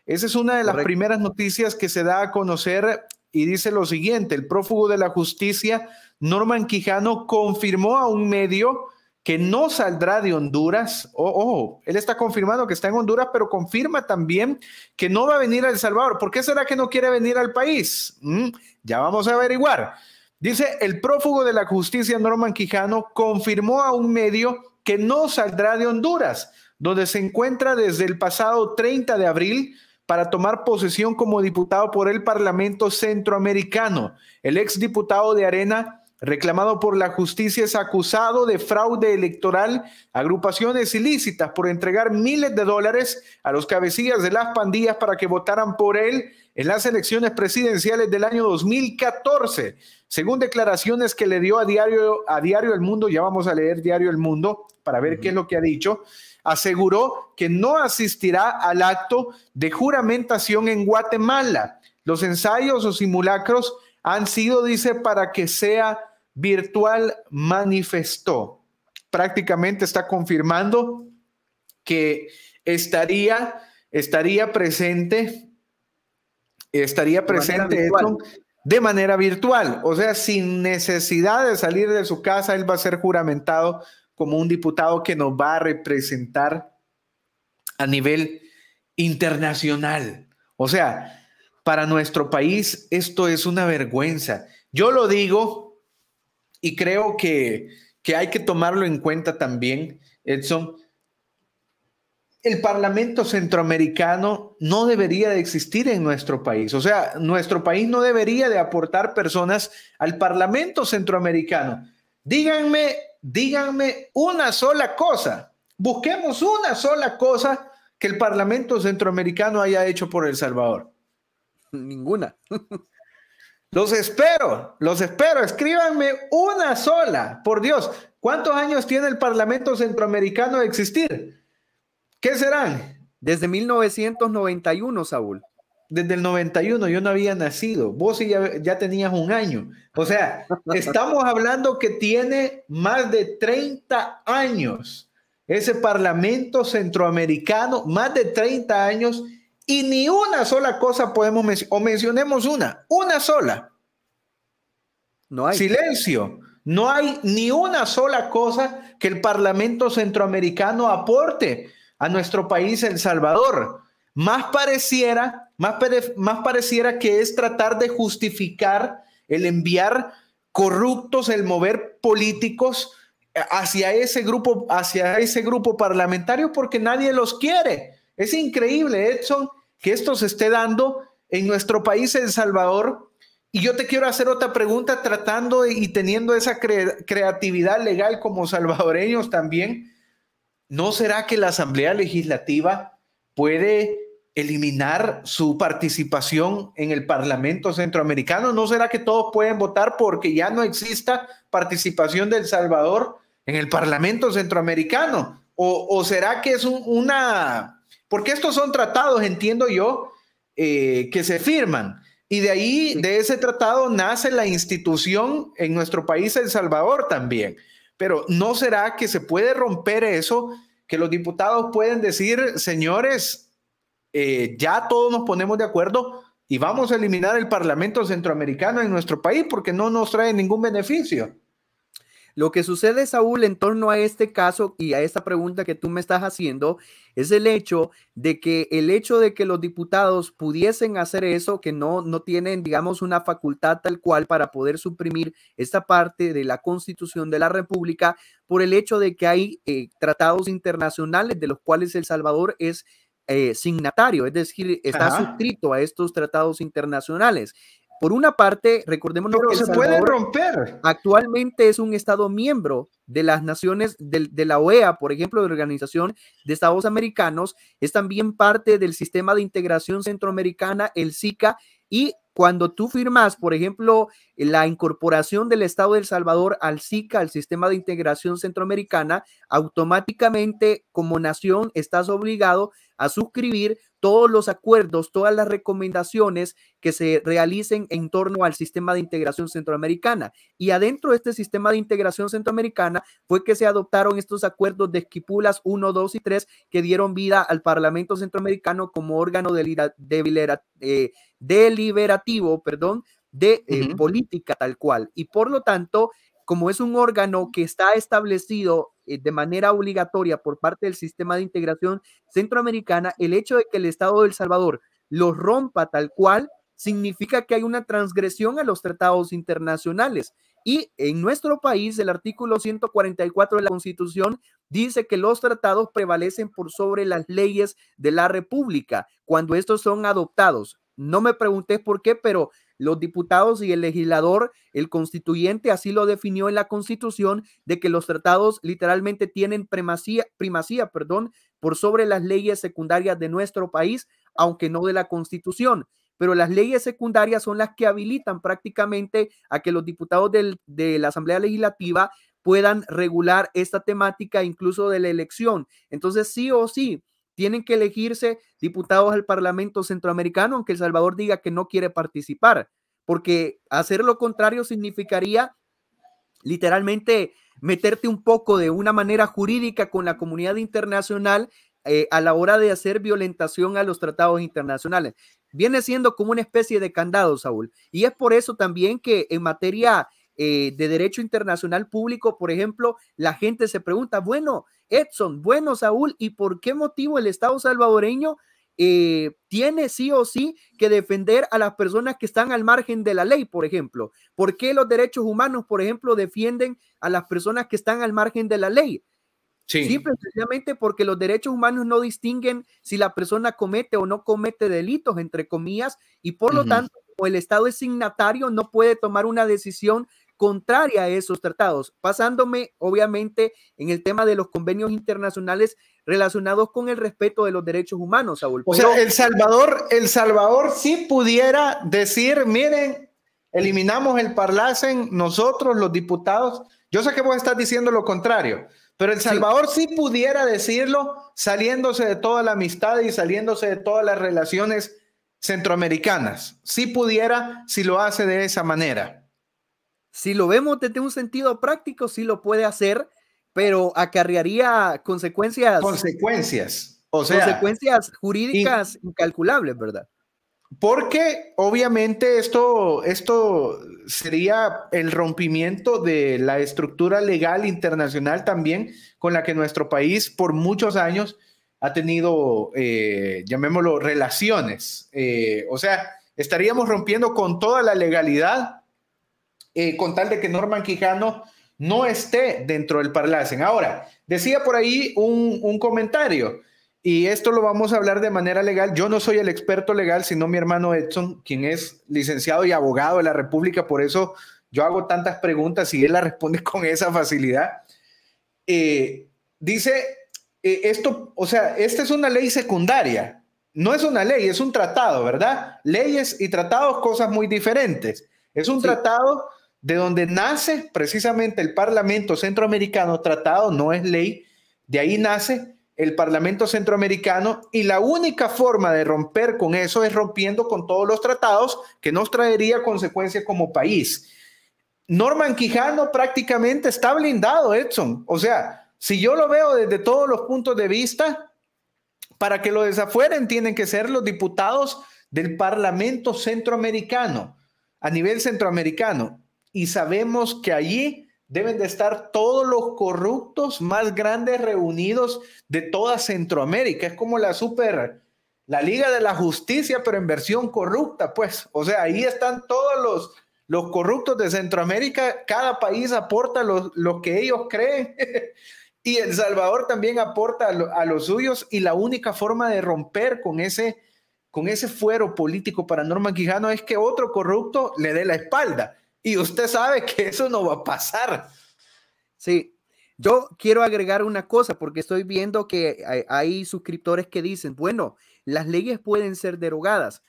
Esa es una de las primeras noticias que se da a conocer y dice lo siguiente, el prófugo de la justicia, Norman Quijano, confirmó a un medio que no saldrá de Honduras. oh, oh, él está confirmando que está en Honduras, pero confirma también que no va a venir a El Salvador. ¿Por qué será que no quiere venir al país? Mm, ya vamos a averiguar. Dice, el prófugo de la justicia Norman Quijano confirmó a un medio que no saldrá de Honduras, donde se encuentra desde el pasado 30 de abril para tomar posesión como diputado por el Parlamento Centroamericano. El exdiputado de Arena reclamado por la justicia, es acusado de fraude electoral, agrupaciones ilícitas por entregar miles de dólares a los cabecillas de las pandillas para que votaran por él en las elecciones presidenciales del año 2014. Según declaraciones que le dio a Diario, a Diario El Mundo, ya vamos a leer Diario El Mundo para ver qué es lo que ha dicho, aseguró que no asistirá al acto de juramentación en Guatemala. Los ensayos o simulacros han sido, dice, para que sea virtual manifestó. Prácticamente está confirmando que estaría, estaría presente, estaría presente de manera, virtual. de manera virtual. O sea, sin necesidad de salir de su casa, él va a ser juramentado como un diputado que nos va a representar a nivel internacional. O sea, para nuestro país esto es una vergüenza. Yo lo digo y creo que, hay que tomarlo en cuenta también, Edson. El Parlamento Centroamericano no debería de existir en nuestro país. O sea, nuestro país no debería de aportar personas al Parlamento Centroamericano. Díganme, díganme una sola cosa. Busquemos una sola cosa que el Parlamento Centroamericano haya hecho por El Salvador. Ninguna. Los espero, los espero. Escríbanme una sola, por Dios. ¿Cuántos años tiene el Parlamento Centroamericano de existir? ¿Qué serán? Desde 1991, Saúl. Desde el 91 yo no había nacido, vos ya, ya tenías un año. O sea, estamos hablando que tiene más de 30 años ese Parlamento Centroamericano, más de 30 años y ni una sola cosa podemos o mencionemos una, una sola. No hay. Silencio. No hay ni una sola cosa que el Parlamento centroamericano aporte a nuestro país, El Salvador. Más pareciera, más pareciera que es tratar de justificar el enviar corruptos, el mover políticos eh, hacia ese grupo, hacia ese grupo parlamentario porque nadie los quiere. Es increíble, Edson, que esto se esté dando en nuestro país, El Salvador. Y yo te quiero hacer otra pregunta tratando y teniendo esa creatividad legal como salvadoreños también. ¿No será que la Asamblea Legislativa puede eliminar su participación en el Parlamento Centroamericano? ¿No será que todos pueden votar porque ya no exista participación de El Salvador en el Parlamento Centroamericano? ¿O, será que es una, porque estos son tratados, entiendo yo, eh, que se firman. Y de ahí, de ese tratado, nace la institución en nuestro país, El Salvador también. Pero ¿no será que se puede romper eso? Que los diputados pueden decir, señores, eh, ya todos nos ponemos de acuerdo y vamos a eliminar el Parlamento Centroamericano en nuestro país porque no nos trae ningún beneficio. Lo que sucede, Saúl, en torno a este caso y a esta pregunta que tú me estás haciendo, es el hecho de que el hecho de que los diputados pudiesen hacer eso, que no, no tienen, digamos, una facultad tal cual para poder suprimir esta parte de la constitución de la República, por el hecho de que hay eh, tratados internacionales de los cuales El Salvador es eh, signatario, es decir, está suscrito a estos tratados internacionales. Por una parte, recordemos que se puede romper. Actualmente es un Estado miembro de las naciones de, de, la OEA, por ejemplo, de la Organización de Estados Americanos, es también parte del sistema de integración centroamericana, el SICA, y cuando tú firmas, por ejemplo, la incorporación del Estado de El Salvador al SICA, al Sistema de Integración Centroamericana, automáticamente como nación estás obligado a suscribir todos los acuerdos, todas las recomendaciones que se realicen en torno al sistema de integración centroamericana. Y adentro de este sistema de integración centroamericana fue que se adoptaron estos acuerdos de esquipulas 1, 2 y 3 que dieron vida al Parlamento Centroamericano como órgano eh, deliberativo, perdón, de eh, política tal cual. Y por lo tanto, como es un órgano que está establecido eh, de manera obligatoria por parte del sistema de integración centroamericana, el hecho de que el Estado de El Salvador lo rompa tal cual significa que hay una transgresión a los tratados internacionales. Y en nuestro país, el artículo 144 de la Constitución dice que los tratados prevalecen por sobre las leyes de la República cuando estos son adoptados. No me pregunté por qué, pero los diputados y el legislador, el constituyente, así lo definió en la Constitución, de que los tratados literalmente tienen primacía, primacía perdón, por sobre las leyes secundarias de nuestro país, aunque no de la Constitución pero las leyes secundarias son las que habilitan prácticamente a que los diputados de la Asamblea Legislativa puedan regular esta temática incluso de la elección. Entonces, sí o sí, tienen que elegirse diputados al Parlamento Centroamericano, aunque El Salvador diga que no quiere participar, porque hacer lo contrario significaría literalmente meterte un poco de una manera jurídica con la comunidad internacional eh, a la hora de hacer violentación a los tratados internacionales. Viene siendo como una especie de candado, Saúl. Y es por eso también que en materia eh, de derecho internacional público, por ejemplo, la gente se pregunta, bueno, Edson, bueno, Saúl, ¿y por qué motivo el Estado salvadoreño eh, tiene sí o sí que defender a las personas que están al margen de la ley, por ejemplo? ¿Por qué los derechos humanos, por ejemplo, defienden a las personas que están al margen de la ley? Sí. Simple porque los derechos humanos no distinguen si la persona comete o no comete delitos, entre comillas, y por lo tanto, o el Estado es signatario, no puede tomar una decisión contraria a esos tratados, pasándome obviamente en el tema de los convenios internacionales relacionados con el respeto de los derechos humanos, Saúl. O sea, El Salvador, El Salvador sí pudiera decir, miren, eliminamos el Parlacen, nosotros los diputados, yo sé que vos estás diciendo lo contrario, pero El Salvador sí. pudiera decirlo saliéndose de toda la amistad y saliéndose de todas las relaciones centroamericanas. Sí pudiera si lo hace de esa manera. Si lo vemos desde un sentido práctico, sí lo puede hacer, pero acarrearía consecuencias. Consecuencias. O sea, consecuencias jurídicas incalculables, ¿verdad? Porque obviamente esto, esto sería el rompimiento de la estructura legal internacional también con la que nuestro país por muchos años ha tenido, eh, llamémoslo, relaciones. Eh, o sea, estaríamos rompiendo con toda la legalidad eh, con tal de que Norman Quijano no esté dentro del Parlacen. Ahora, decía por ahí un, comentario, y esto lo vamos a hablar de manera legal. Yo no soy el experto legal, sino mi hermano Edson, quien es licenciado y abogado de la República, por eso yo hago tantas preguntas y él las responde con esa facilidad. Eh, dice, eh, esto, o sea, esta es una ley secundaria, no es una ley, es un tratado, ¿verdad? Leyes y tratados, cosas muy diferentes. Es un tratado de donde nace precisamente el Parlamento Centroamericano, tratado no es ley, de ahí nace el Parlamento Centroamericano y la única forma de romper con eso es rompiendo con todos los tratados que nos traería consecuencias como país. Norman Quijano prácticamente está blindado, Edson. O sea, si yo lo veo desde todos los puntos de vista, para que lo desafueren tienen que ser los diputados del Parlamento Centroamericano, a nivel centroamericano y sabemos que allí deben de estar todos los corruptos más grandes reunidos de toda Centroamérica. Es como la super, la Liga de la Justicia, pero en versión corrupta, pues. O sea, ahí están todos los, los corruptos de Centroamérica. Cada país aporta lo, lo que ellos creen. y El Salvador también aporta a, los suyos. Y la única forma de romper con ese, con ese fuero político para Norman Quijano es que otro corrupto le dé la espalda. Y usted sabe que eso no va a pasar. Sí, yo quiero agregar una cosa porque estoy viendo que hay, suscriptores que dicen, bueno, las leyes pueden ser derogadas.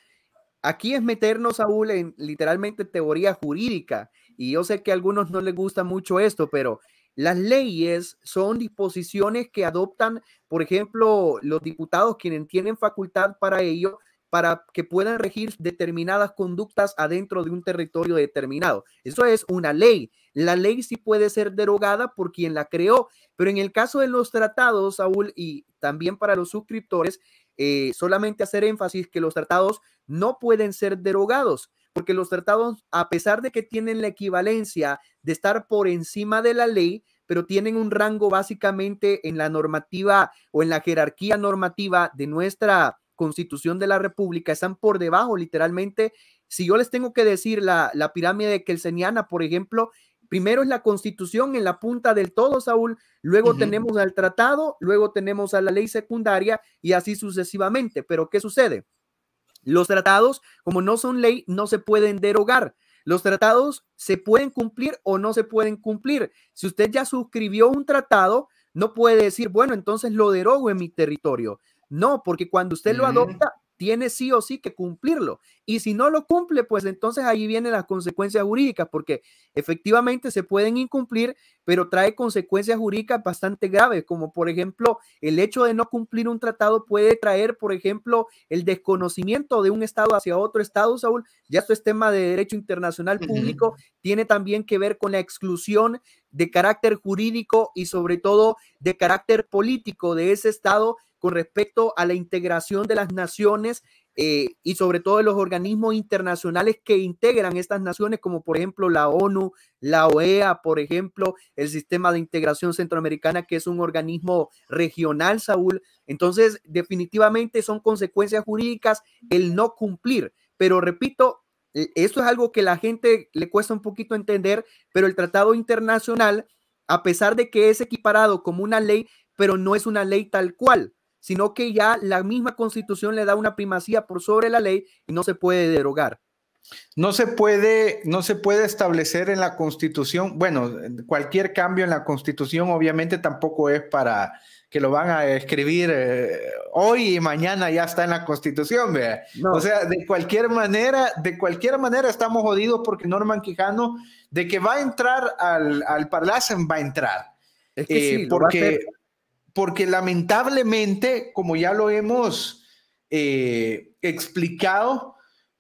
Aquí es meternos, Saúl, en literalmente teoría jurídica. Y yo sé que a algunos no les gusta mucho esto, pero las leyes son disposiciones que adoptan, por ejemplo, los diputados quienes tienen facultad para ello, para que puedan regir determinadas conductas adentro de un territorio determinado. Eso es una ley. La ley sí puede ser derogada por quien la creó, pero en el caso de los tratados, Saúl, y también para los suscriptores, eh, solamente hacer énfasis que los tratados no pueden ser derogados, porque los tratados, a pesar de que tienen la equivalencia de estar por encima de la ley, pero tienen un rango básicamente en la normativa o en la jerarquía normativa de nuestra Constitución de la República están por debajo, literalmente. Si yo les tengo que decir la, pirámide de Kelseniana, por ejemplo, primero es la Constitución en la punta del todo, Saúl, luego tenemos al tratado, luego tenemos a la ley secundaria y así sucesivamente. Pero ¿qué sucede? Los tratados, como no son ley, no se pueden derogar. Los tratados se pueden cumplir o no se pueden cumplir. Si usted ya suscribió un tratado, no puede decir, bueno, entonces lo derogo en mi territorio. No, porque cuando usted lo adopta, tiene sí o sí que cumplirlo. Y si no lo cumple, pues entonces ahí vienen las consecuencias jurídicas, porque efectivamente se pueden incumplir, pero trae consecuencias jurídicas bastante graves, como por ejemplo el hecho de no cumplir un tratado puede traer, por ejemplo, el desconocimiento de un Estado hacia otro Estado, Saúl. Ya esto es tema de derecho internacional público, tiene también que ver con la exclusión de carácter jurídico y sobre todo de carácter político de ese Estado con respecto a la integración de las naciones eh, y sobre todo de los organismos internacionales que integran estas naciones, como por ejemplo la ONU, la OEA, por ejemplo, el Sistema de Integración Centroamericana, que es un organismo regional, Saúl. Entonces, definitivamente son consecuencias jurídicas el no cumplir. Pero repito, eh, esto es algo que la gente le cuesta un poquito entender, pero el tratado internacional, a pesar de que es equiparado como una ley, pero no es una ley tal cual sino que ya la misma constitución le da una primacía por sobre la ley y no se puede derogar. No se puede, no se puede establecer en la constitución, bueno, cualquier cambio en la constitución obviamente tampoco es para que lo van a escribir eh, hoy y mañana ya está en la constitución, vea. O sea, de cualquier manera, de cualquier manera estamos jodidos porque Norman Quijano, de que va a entrar al, al Parlacen, va a entrar. Es que eh, porque porque lamentablemente, como ya lo hemos eh, explicado,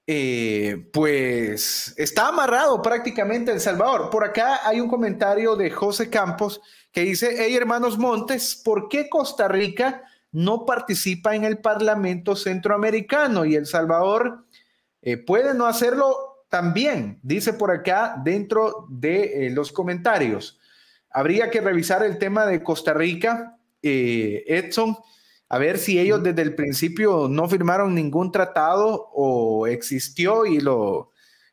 eh, pues está amarrado prácticamente El Salvador. Por acá hay un comentario de José Campos que dice, hey hermanos Montes, ¿por qué Costa Rica no participa en el Parlamento Centroamericano y El Salvador eh, puede no hacerlo también? Dice por acá dentro de los comentarios. Habría que revisar el tema de Costa Rica eh, Edson, a ver si ellos desde el principio no firmaron ningún tratado o existió y lo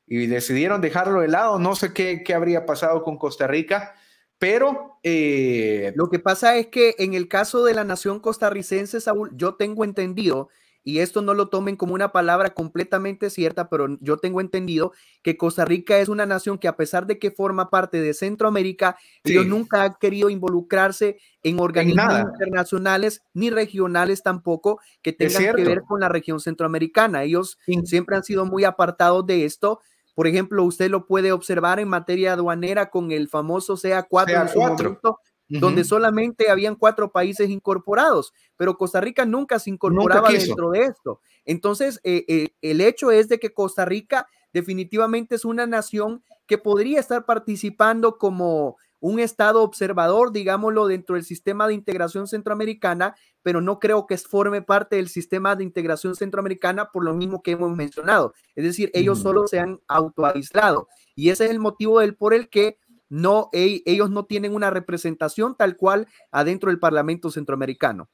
y decidieron dejarlo de lado. No sé qué, qué habría pasado con Costa Rica, pero... Eh, lo que pasa es que en el caso de la nación costarricense, Saúl, yo tengo entendido y esto no lo tomen como una palabra completamente cierta, pero yo tengo entendido que Costa Rica es una nación que a pesar de que forma parte de Centroamérica, ellos nunca ha querido involucrarse en organismos internacionales ni regionales tampoco que tengan que ver con la región centroamericana. Ellos siempre han sido muy apartados de esto. Por ejemplo, usted lo puede observar en materia aduanera con el famoso CA4 donde solamente habían cuatro países incorporados, pero Costa Rica nunca se incorporaba dentro de esto. Entonces, eh, eh, el hecho es de que Costa Rica definitivamente es una nación que podría estar participando como un estado observador, digámoslo, dentro del sistema de integración centroamericana, pero no creo que forme parte del sistema de integración centroamericana por lo mismo que hemos mencionado. Es decir, ellos solo se han autoaislado. Y ese es el motivo del por el que no, ellos no tienen una representación tal cual adentro del Parlamento Centroamericano.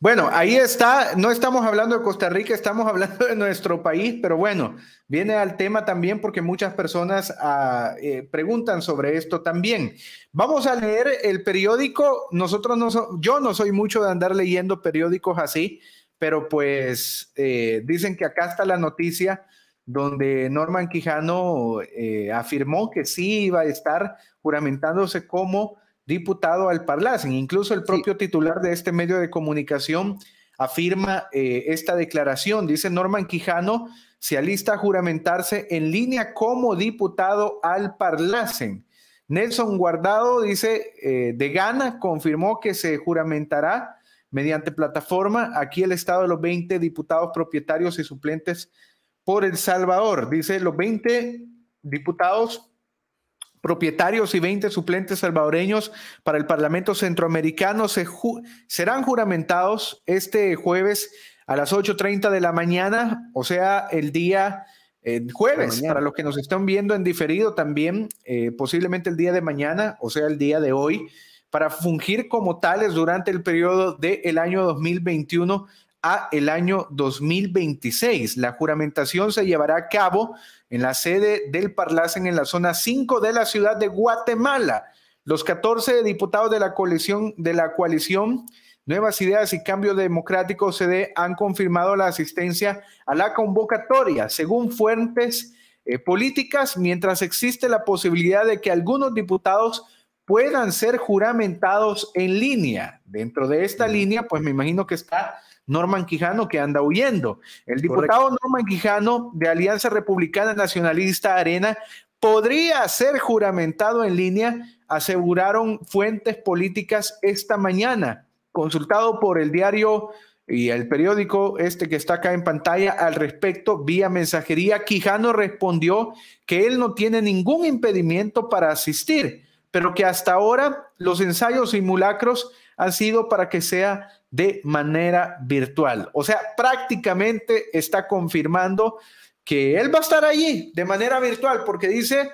Bueno, ahí está, no estamos hablando de Costa Rica, estamos hablando de nuestro país, pero bueno, viene al tema también porque muchas personas ah, eh, preguntan sobre esto también. Vamos a leer el periódico, nosotros no, yo no soy mucho de andar leyendo periódicos así, pero pues eh, dicen que acá está la noticia donde Norman Quijano eh, afirmó que sí iba a estar juramentándose como diputado al Parlacen. Incluso el propio titular de este medio de comunicación afirma eh, esta declaración. Dice Norman Quijano se alista a juramentarse en línea como diputado al Parlacen. Nelson Guardado dice, eh, de Gana confirmó que se juramentará mediante plataforma. Aquí el Estado de los 20 diputados propietarios y suplentes el Salvador. Dice, los 20 diputados propietarios y 20 suplentes salvadoreños para el Parlamento Centroamericano se serán juramentados este jueves a las 8.30 de la mañana, o sea, el día eh, jueves, para los que nos están viendo en diferido también, eh, posiblemente el día de mañana, o sea, el día de hoy, para fungir como tales durante el periodo del el año 2021 a el año 2026. La juramentación se llevará a cabo en la sede del Parlacen en la zona 5 de la ciudad de Guatemala. Los 14 diputados de la coalición de la coalición Nuevas Ideas y Cambio Democrático CD han confirmado la asistencia a la convocatoria, según fuentes eh, políticas, mientras existe la posibilidad de que algunos diputados puedan ser juramentados en línea. Dentro de esta línea, pues me imagino que está Norman Quijano, que anda huyendo. El diputado Norman Quijano de Alianza Republicana Nacionalista Arena podría ser juramentado en línea, aseguraron fuentes políticas esta mañana. Consultado por el diario y el periódico este que está acá en pantalla al respecto vía mensajería, Quijano respondió que él no tiene ningún impedimento para asistir, pero que hasta ahora los ensayos y mulacros han sido para que sea de manera virtual. O sea, prácticamente está confirmando que él va a estar allí de manera virtual porque dice,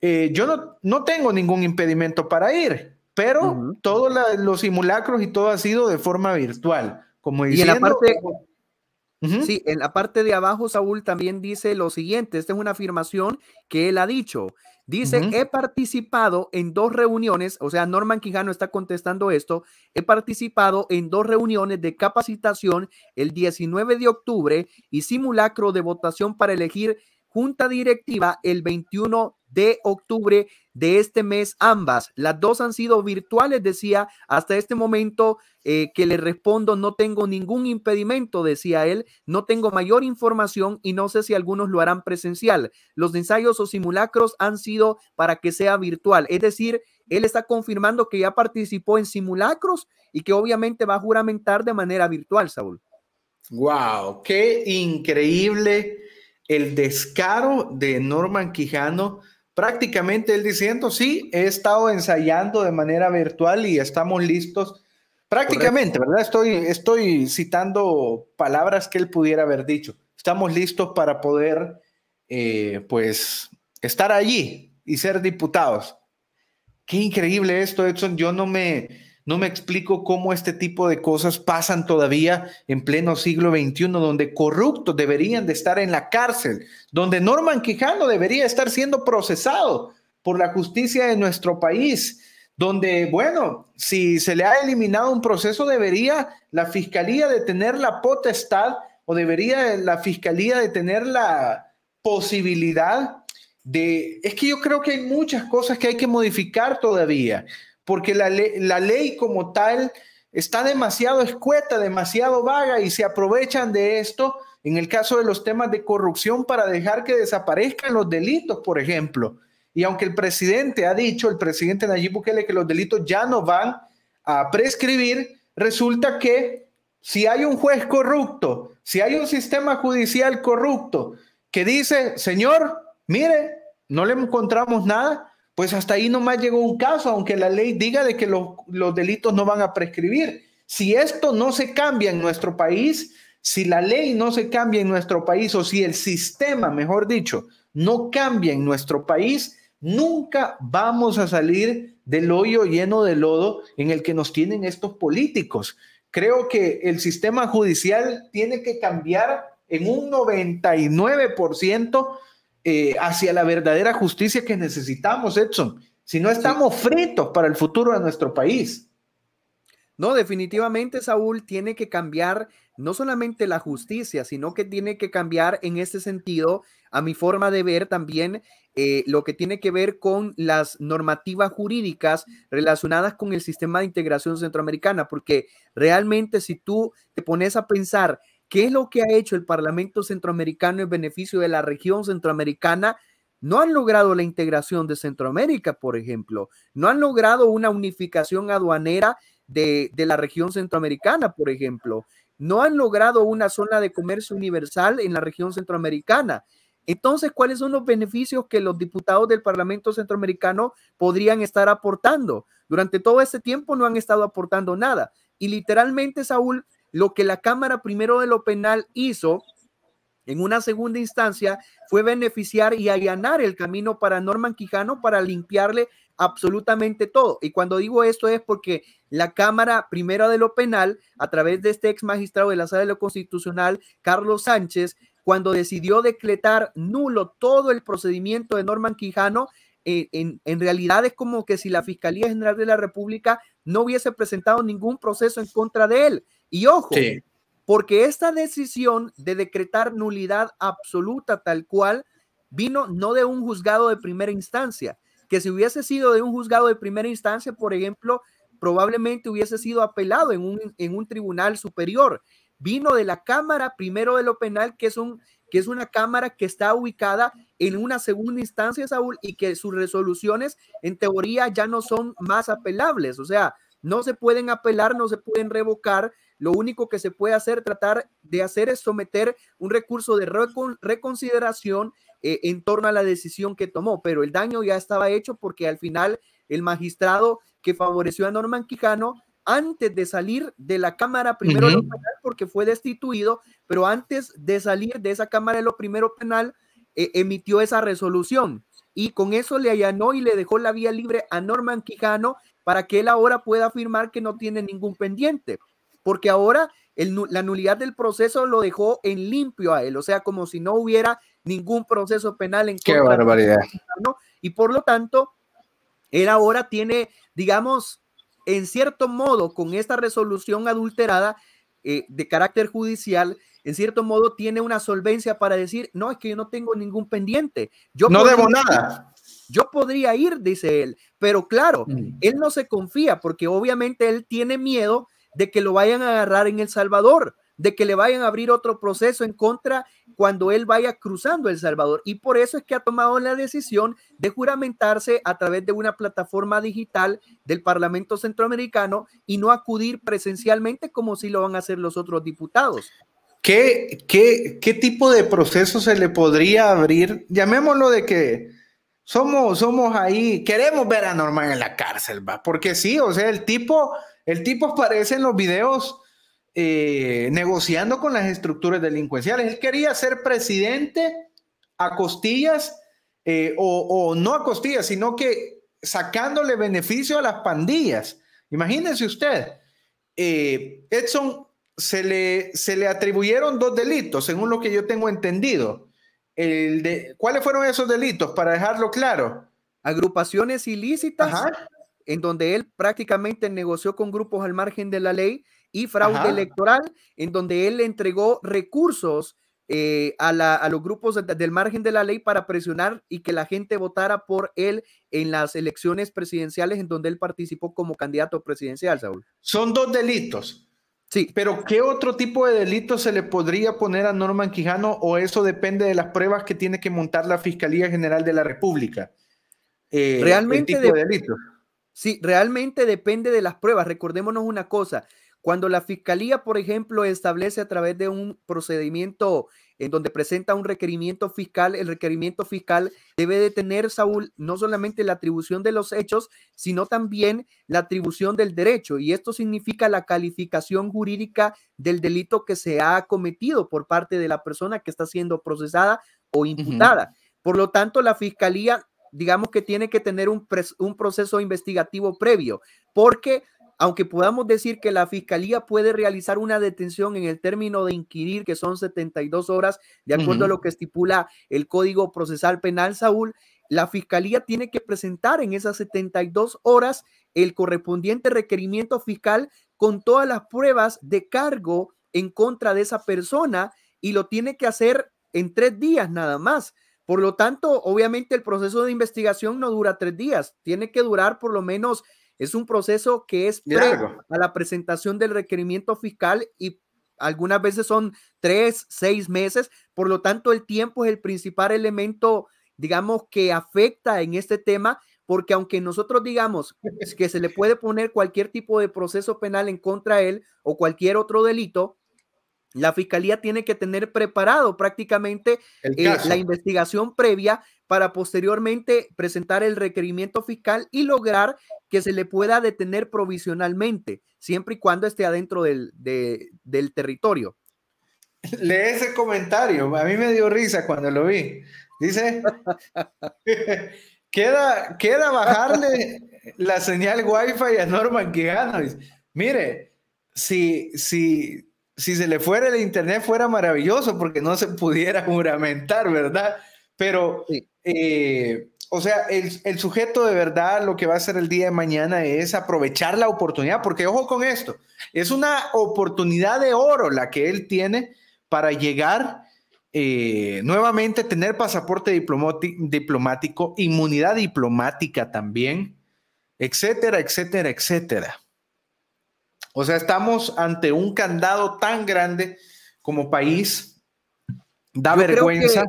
eh, yo no, no, tengo ningún impedimento para ir, pero todos los simulacros y todo ha sido de forma virtual. Como diciendo, y la parte... Sí, en la parte de abajo, Saúl también dice lo siguiente, esta es una afirmación que él ha dicho, Dice, he participado en dos reuniones, o sea, Norman Quijano está contestando esto, he participado en dos reuniones de capacitación el 19 de octubre y simulacro de votación para elegir junta directiva el 21 de octubre de este mes, ambas. Las dos han sido virtuales, decía, hasta este momento eh, que le respondo, no tengo ningún impedimento, decía él, no tengo mayor información y no sé si algunos lo harán presencial. Los ensayos o simulacros han sido para que sea virtual, es decir, él está confirmando que ya participó en simulacros y que obviamente va a juramentar de manera virtual, Saúl. ¡Wow! ¡Qué increíble el descaro de Norman Quijano! prácticamente él diciendo, sí, he estado ensayando de manera virtual y estamos listos. Prácticamente, ¿verdad? Estoy, estoy citando palabras que él pudiera haber dicho. Estamos listos para poder, eh, pues, estar allí y ser diputados. Qué increíble esto, Edson. Yo no me, no me explico cómo este tipo de cosas pasan todavía en pleno siglo XXI, donde corruptos deberían de estar en la cárcel, donde Norman Quijano debería estar siendo procesado por la justicia de nuestro país, donde, bueno, si se le ha eliminado un proceso, debería la fiscalía de tener la potestad o debería la fiscalía de tener la posibilidad de... Es que yo creo que hay muchas cosas que hay que modificar todavía porque la, ley como tal está demasiado escueta, demasiado vaga y se aprovechan de esto en el caso de los temas de corrupción para dejar que desaparezcan los delitos, por ejemplo. Y aunque el presidente ha dicho, el presidente Nayib Bukele, que los delitos ya no van a prescribir, resulta que si hay un juez corrupto, si hay un sistema judicial corrupto que dice, señor, mire, no le encontramos nada, pues hasta ahí nomás llegó un caso, aunque la ley diga de que los, delitos no van a prescribir. Si esto no se cambia en nuestro país, si la ley no se cambia en nuestro país o si el sistema, mejor dicho, no cambia en nuestro país, nunca vamos a salir del hoyo lleno de lodo en el que nos tienen estos políticos. Creo que el sistema judicial tiene que cambiar en un 99% eh, hacia la verdadera justicia que necesitamos, Edson. Si no, estamos fritos para el futuro de nuestro país. No, definitivamente Saúl tiene que cambiar no solamente la justicia, sino que tiene que cambiar en este sentido, a mi forma de ver también, eh, lo que tiene que ver con las normativas jurídicas relacionadas con el sistema de integración centroamericana, porque realmente si tú te pones a pensar ¿Qué es lo que ha hecho el Parlamento Centroamericano en beneficio de la región centroamericana? No han logrado la integración de Centroamérica, por ejemplo. No han logrado una unificación aduanera de, la región centroamericana, por ejemplo. No han logrado una zona de comercio universal en la región centroamericana. Entonces, ¿cuáles son los beneficios que los diputados del Parlamento Centroamericano podrían estar aportando? Durante todo este tiempo no han estado aportando nada. Y literalmente, Saúl, lo que la Cámara Primero de lo Penal hizo en una segunda instancia fue beneficiar y allanar el camino para Norman Quijano para limpiarle absolutamente todo. Y cuando digo esto es porque la Cámara Primera de lo Penal, a través de este ex magistrado de la Sala de lo Constitucional, Carlos Sánchez, cuando decidió decretar nulo todo el procedimiento de Norman Quijano, eh, en, realidad es como que si la Fiscalía General de la República no hubiese presentado ningún proceso en contra de él. Y ojo, porque esta decisión de decretar nulidad absoluta tal cual vino no de un juzgado de primera instancia, que si hubiese sido de un juzgado de primera instancia, por ejemplo, probablemente hubiese sido apelado en un, en un tribunal superior vino de la Cámara primero de lo penal, que es, que es una Cámara que está ubicada en una segunda instancia, Saúl, y que sus resoluciones en teoría ya no son más apelables, o sea, no se pueden apelar, no se pueden revocar, lo único que se puede hacer, tratar de hacer es someter un recurso de reconsideración eh, en torno a la decisión que tomó, pero el daño ya estaba hecho porque al final el magistrado que favoreció a Norman Quijano antes de salir de la Cámara Primero Penal, porque fue destituido, pero antes de salir de esa Cámara de lo Primero Penal, eh, emitió esa resolución. Y con eso le allanó y le dejó la vía libre a Norman Quijano para que él ahora pueda afirmar que no tiene ningún pendiente, porque ahora la nulidad del proceso lo dejó en limpio a él, o sea, como si no hubiera ningún proceso penal en Qué contra barbaridad. y por lo tanto, él ahora tiene, digamos, en cierto modo, con esta resolución adulterada eh, de carácter judicial, en cierto modo tiene una solvencia para decir, no, es que yo no tengo ningún pendiente. Yo no debo nada. Yo podría ir, dice él, pero claro, mm. él no se confía porque obviamente él tiene miedo de que lo vayan a agarrar en El Salvador de que le vayan a abrir otro proceso en contra cuando él vaya cruzando El Salvador. Y por eso es que ha tomado la decisión de juramentarse a través de una plataforma digital del Parlamento Centroamericano y no acudir presencialmente como si lo van a hacer los otros diputados. ¿Qué, qué, qué tipo de proceso se le podría abrir? Llamémoslo de que somos, somos ahí, queremos ver a Norman en la cárcel, va, porque sí, o sea, el tipo, el tipo aparece en los videos eh, negociando con las estructuras delincuenciales. Él quería ser presidente a costillas, eh, o, no a costillas, sino que sacándole beneficio a las pandillas. Imagínense usted, eh, Edson se le, se le atribuyeron dos delitos, según lo que yo tengo entendido. ¿Cuáles fueron esos delitos? Para dejarlo claro. Agrupaciones ilícitas, en donde él prácticamente negoció con grupos al margen de la ley y fraude electoral, en donde él entregó recursos eh, a, la, a, los grupos del margen de la ley para presionar y que la gente votara por él en las elecciones presidenciales en donde él participó como candidato presidencial, Saúl. Son dos delitos. Sí. Pero ¿qué otro tipo de delito se le podría poner a Norman Quijano o eso depende de las pruebas que tiene que montar la Fiscalía General de la República? Eh, realmente de, delitos Sí, realmente depende de las pruebas. Recordémonos una cosa, cuando la fiscalía, por ejemplo, establece a través de un procedimiento en donde presenta un requerimiento fiscal, el requerimiento fiscal debe de tener, Saúl, no solamente la atribución de los hechos, sino también la atribución del derecho. Y esto significa la calificación jurídica del delito que se ha cometido por parte de la persona que está siendo procesada o imputada. Por lo tanto, la fiscalía digamos que tiene que tener un proceso investigativo previo, porque aunque podamos decir que la fiscalía puede realizar una detención en el término de inquirir, que son 72 horas, de acuerdo a lo que estipula el Código Procesal Penal, Saúl, la fiscalía tiene que presentar en esas 72 horas el correspondiente requerimiento fiscal con todas las pruebas de cargo en contra de esa persona y lo tiene que hacer en tres días nada más. Por lo tanto, obviamente el proceso de investigación no dura tres días, tiene que durar por lo menos es un proceso que es a la presentación del requerimiento fiscal y algunas veces son tres, seis meses. Por lo tanto, el tiempo es el principal elemento, digamos, que afecta en este tema, porque aunque nosotros digamos que se le puede poner cualquier tipo de proceso penal en contra de él o cualquier otro delito, la fiscalía tiene que tener preparado prácticamente eh, la investigación previa para posteriormente presentar el requerimiento fiscal y lograr que se le pueda detener provisionalmente, siempre y cuando esté adentro del, territorio. Lee ese comentario, a mí me dio risa cuando lo vi. Dice, queda, queda bajarle la señal wifi a Norman que Mire, si, si si se le fuera el internet fuera maravilloso porque no se pudiera juramentar, ¿verdad? Pero, eh, o sea, el, sujeto de verdad lo que va a hacer el día de mañana es aprovechar la oportunidad, porque ojo con esto, es una oportunidad de oro la que él tiene para llegar eh, nuevamente, tener pasaporte diplomático, inmunidad diplomática también, etcétera, etcétera, etcétera. O sea, estamos ante un candado tan grande como país. Da vergüenza.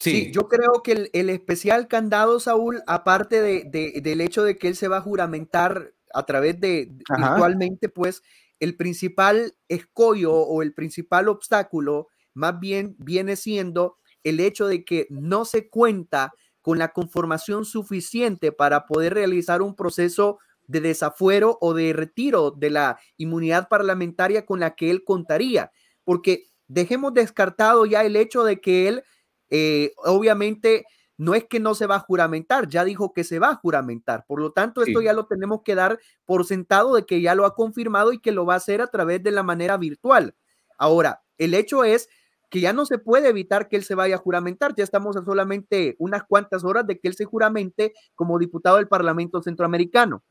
sí. yo creo que el, especial candado, Saúl, aparte de, del hecho de que él se va a juramentar a través de actualmente, pues el principal escollo o el principal obstáculo más bien viene siendo el hecho de que no se cuenta con la conformación suficiente para poder realizar un proceso de desafuero o de retiro de la inmunidad parlamentaria con la que él contaría, porque dejemos descartado ya el hecho de que él, eh, obviamente, no es que no se va a juramentar, ya dijo que se va a juramentar. Por lo tanto, esto ya lo tenemos que dar por sentado de que ya lo ha confirmado y que lo va a hacer a través de la manera virtual. Ahora, el hecho es que ya no se puede evitar que él se vaya a juramentar, ya estamos a solamente unas cuantas horas de que él se juramente como diputado del Parlamento Centroamericano.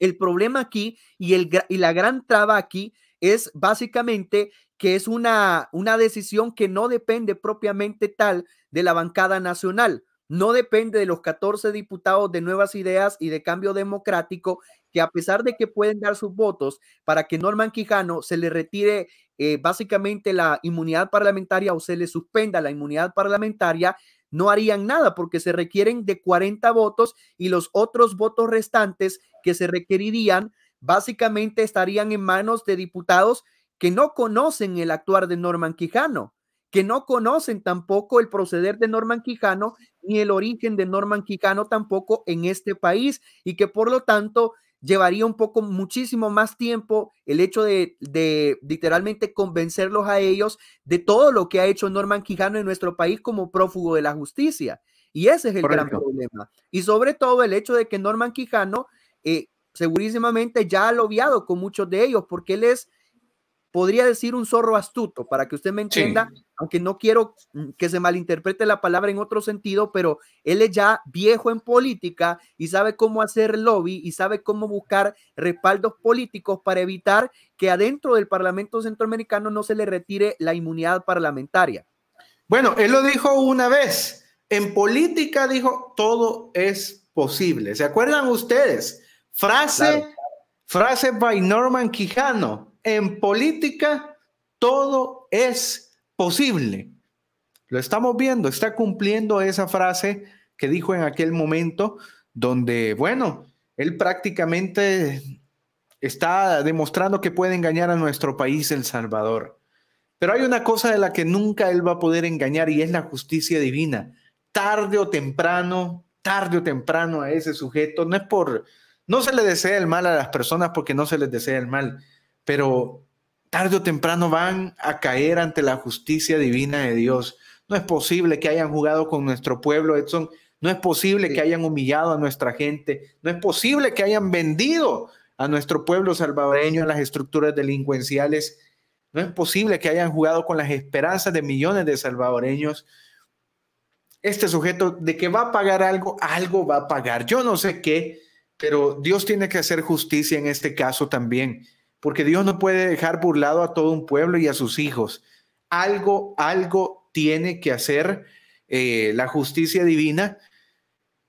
El problema aquí y, el, y la gran traba aquí es básicamente que es una, una decisión que no depende propiamente tal de la bancada nacional, no depende de los 14 diputados de Nuevas Ideas y de Cambio Democrático, que a pesar de que pueden dar sus votos para que Norman Quijano se le retire eh, básicamente la inmunidad parlamentaria o se le suspenda la inmunidad parlamentaria, no harían nada porque se requieren de 40 votos y los otros votos restantes que se requerirían básicamente estarían en manos de diputados que no conocen el actuar de Norman Quijano, que no conocen tampoco el proceder de Norman Quijano ni el origen de Norman Quijano tampoco en este país y que por lo tanto llevaría un poco, muchísimo más tiempo el hecho de, literalmente convencerlos a ellos de todo lo que ha hecho Norman Quijano en nuestro país como prófugo de la justicia. Y ese es el gran problema. Y sobre todo el hecho de que Norman Quijano eh, segurísimamente ya ha lobiado con muchos de ellos porque él es, podría decir, un zorro astuto, para que usted me entienda, aunque no quiero mm, que se malinterprete la palabra en otro sentido, pero él es ya viejo en política y sabe cómo hacer lobby y sabe cómo buscar respaldos políticos para evitar que adentro del Parlamento Centroamericano no se le retire la inmunidad parlamentaria. Bueno, él lo dijo una vez. En política dijo, todo es posible. ¿Se acuerdan ustedes? Frase, frase by Norman Quijano. En política todo es posible. Lo estamos viendo, está cumpliendo esa frase que dijo en aquel momento donde, bueno, él prácticamente está demostrando que puede engañar a nuestro país, El Salvador. Pero hay una cosa de la que nunca él va a poder engañar y es la justicia divina. Tarde o temprano, tarde o temprano a ese sujeto, no es por no se le desea el mal a las personas porque no se les desea el mal, pero tarde o temprano van a caer ante la justicia divina de Dios. No es posible que hayan jugado con nuestro pueblo, Edson. No es posible que hayan humillado a nuestra gente. No es posible que hayan vendido a nuestro pueblo salvadoreño en las estructuras delincuenciales. No es posible que hayan jugado con las esperanzas de millones de salvadoreños. Este sujeto de que va a pagar algo, algo va a pagar. Yo no sé qué, pero Dios tiene que hacer justicia en este caso también, porque Dios no puede dejar burlado a todo un pueblo y a sus hijos. Algo, algo tiene que hacer eh, la justicia divina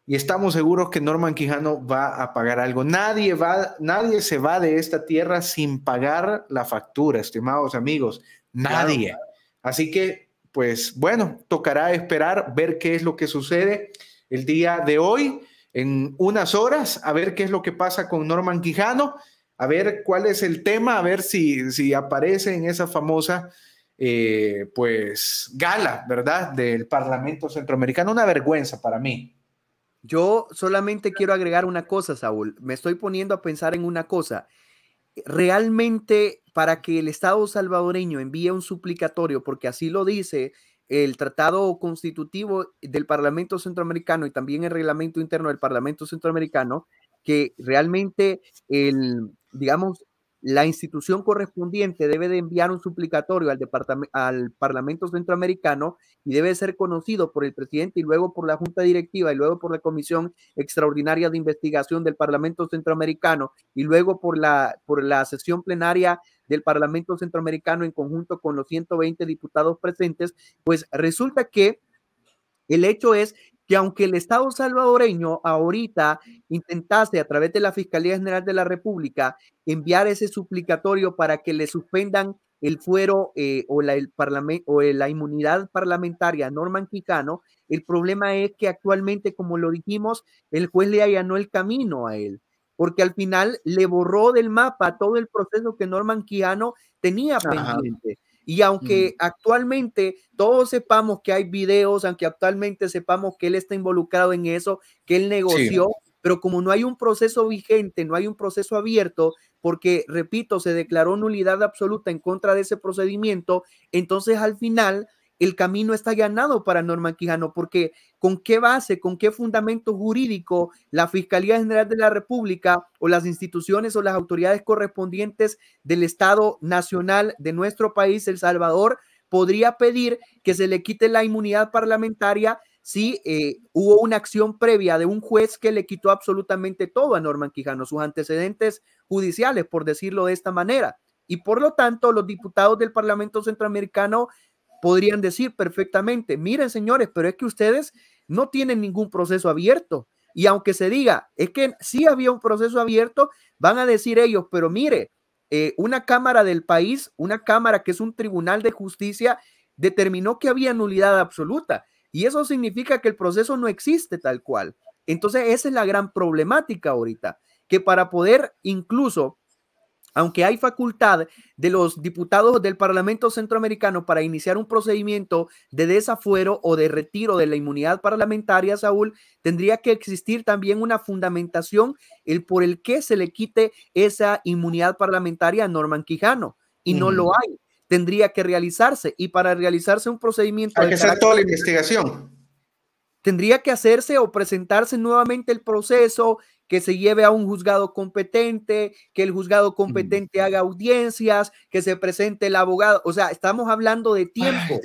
y estamos seguros que Norman Quijano va a pagar algo. Nadie, va, nadie se va de esta tierra sin pagar la factura, estimados amigos. Nadie. Así que, pues bueno, tocará esperar, ver qué es lo que sucede el día de hoy en unas horas, a ver qué es lo que pasa con Norman Quijano, a ver cuál es el tema, a ver si, si aparece en esa famosa eh, pues gala, ¿verdad? Del Parlamento Centroamericano. Una vergüenza para mí. Yo solamente quiero agregar una cosa, Saúl. Me estoy poniendo a pensar en una cosa. Realmente, para que el Estado salvadoreño envíe un suplicatorio, porque así lo dice el Tratado Constitutivo del Parlamento Centroamericano y también el Reglamento Interno del Parlamento Centroamericano, que realmente, el, digamos, la institución correspondiente debe de enviar un suplicatorio al, al Parlamento Centroamericano y debe ser conocido por el presidente y luego por la Junta Directiva y luego por la Comisión Extraordinaria de Investigación del Parlamento Centroamericano y luego por la, por la sesión plenaria del Parlamento Centroamericano en conjunto con los 120 diputados presentes, pues resulta que el hecho es que aunque el Estado salvadoreño ahorita intentase a través de la Fiscalía General de la República enviar ese suplicatorio para que le suspendan el fuero eh, o, la, inmunidad parlamentaria a Norman el problema es que actualmente, como lo dijimos, el juez le allanó el camino a él porque al final le borró del mapa todo el proceso que Norman Quijano tenía pendiente. Y aunque mm. actualmente todos sepamos que hay videos, aunque actualmente sepamos que él está involucrado en eso, que él negoció, pero como no hay un proceso vigente, no hay un proceso abierto, porque, repito, se declaró nulidad absoluta en contra de ese procedimiento, entonces al final el camino está allanado para Norman Quijano, porque con qué base, con qué fundamento jurídico la Fiscalía General de la República o las instituciones o las autoridades correspondientes del Estado Nacional de nuestro país, El Salvador, podría pedir que se le quite la inmunidad parlamentaria si eh, hubo una acción previa de un juez que le quitó absolutamente todo a Norman Quijano, sus antecedentes judiciales, por decirlo de esta manera. Y por lo tanto, los diputados del Parlamento Centroamericano podrían decir perfectamente, miren señores, pero es que ustedes no tienen ningún proceso abierto. Y aunque se diga, es que sí había un proceso abierto, van a decir ellos, pero mire, eh, una Cámara del país, una Cámara que es un tribunal de justicia, determinó que había nulidad absoluta. Y eso significa que el proceso no existe tal cual. Entonces, esa es la gran problemática ahorita, que para poder incluso aunque hay facultad de los diputados del Parlamento Centroamericano para iniciar un procedimiento de desafuero o de retiro de la inmunidad parlamentaria, Saúl, tendría que existir también una fundamentación el por el que se le quite esa inmunidad parlamentaria a Norman Quijano, y no lo hay. Tendría que realizarse, y para realizarse un procedimiento... Hay que hacer toda la investigación. Tendría que hacerse o presentarse nuevamente el proceso que se lleve a un juzgado competente, que el juzgado mm. competente haga audiencias, que se presente el abogado. O sea, estamos hablando de tiempo.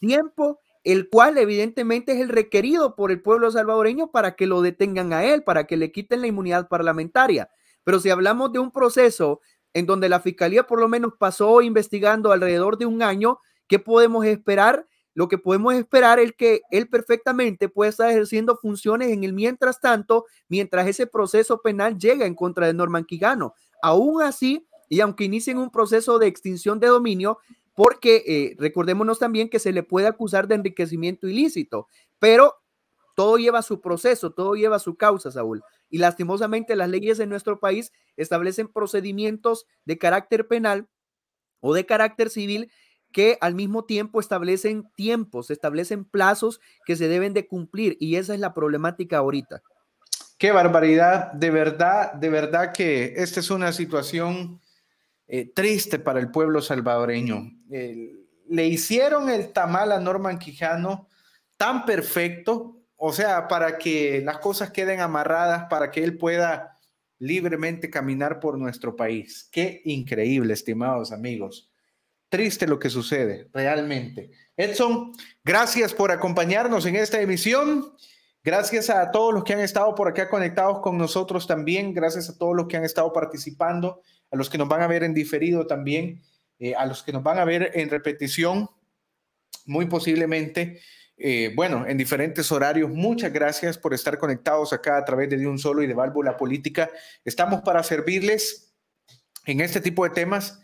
Tiempo el cual evidentemente es el requerido por el pueblo salvadoreño para que lo detengan a él, para que le quiten la inmunidad parlamentaria. Pero si hablamos de un proceso en donde la fiscalía por lo menos pasó investigando alrededor de un año, ¿qué podemos esperar lo que podemos esperar es que él perfectamente pueda estar ejerciendo funciones en el mientras tanto, mientras ese proceso penal llega en contra de Norman Quigano. Aún así, y aunque inicien un proceso de extinción de dominio, porque eh, recordémonos también que se le puede acusar de enriquecimiento ilícito, pero todo lleva su proceso, todo lleva su causa, Saúl. Y lastimosamente las leyes de nuestro país establecen procedimientos de carácter penal o de carácter civil que al mismo tiempo establecen tiempos, establecen plazos que se deben de cumplir y esa es la problemática ahorita. Qué barbaridad, de verdad, de verdad que esta es una situación eh, triste para el pueblo salvadoreño. le hicieron el tamal a Norman Quijano tan perfecto, o sea, para que las cosas queden amarradas, para que él pueda libremente caminar por nuestro país. Qué increíble, estimados amigos triste lo que sucede, realmente. Edson, gracias por acompañarnos en esta emisión. Gracias a todos los que han estado por acá conectados con nosotros también. Gracias a todos los que han estado participando, a los que nos van a ver en diferido también, eh, a los que nos van a ver en repetición, muy posiblemente. Eh, bueno, en diferentes horarios. Muchas gracias por estar conectados acá a través de, de Un Solo y de Válvula Política. Estamos para servirles en este tipo de temas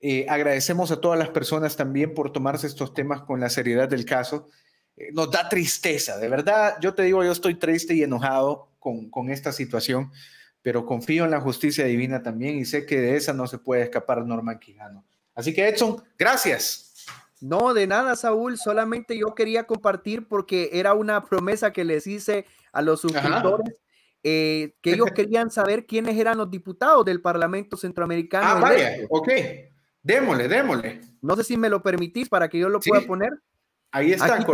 eh, agradecemos a todas las personas también por tomarse estos temas con la seriedad del caso. Eh, nos da tristeza, de verdad, yo te digo, yo estoy triste y enojado con, con esta situación, pero confío en la justicia divina también y sé que de esa no se puede escapar Norman Quijano. Así que Edson, gracias. No, de nada, Saúl. Solamente yo quería compartir porque era una promesa que les hice a los suscriptores, eh, que ellos querían saber quiénes eran los diputados del Parlamento Centroamericano. Ah, vaya, ok. Démosle, démosle. No sé si me lo permitís para que yo lo pueda poner. Ahí está, Aquí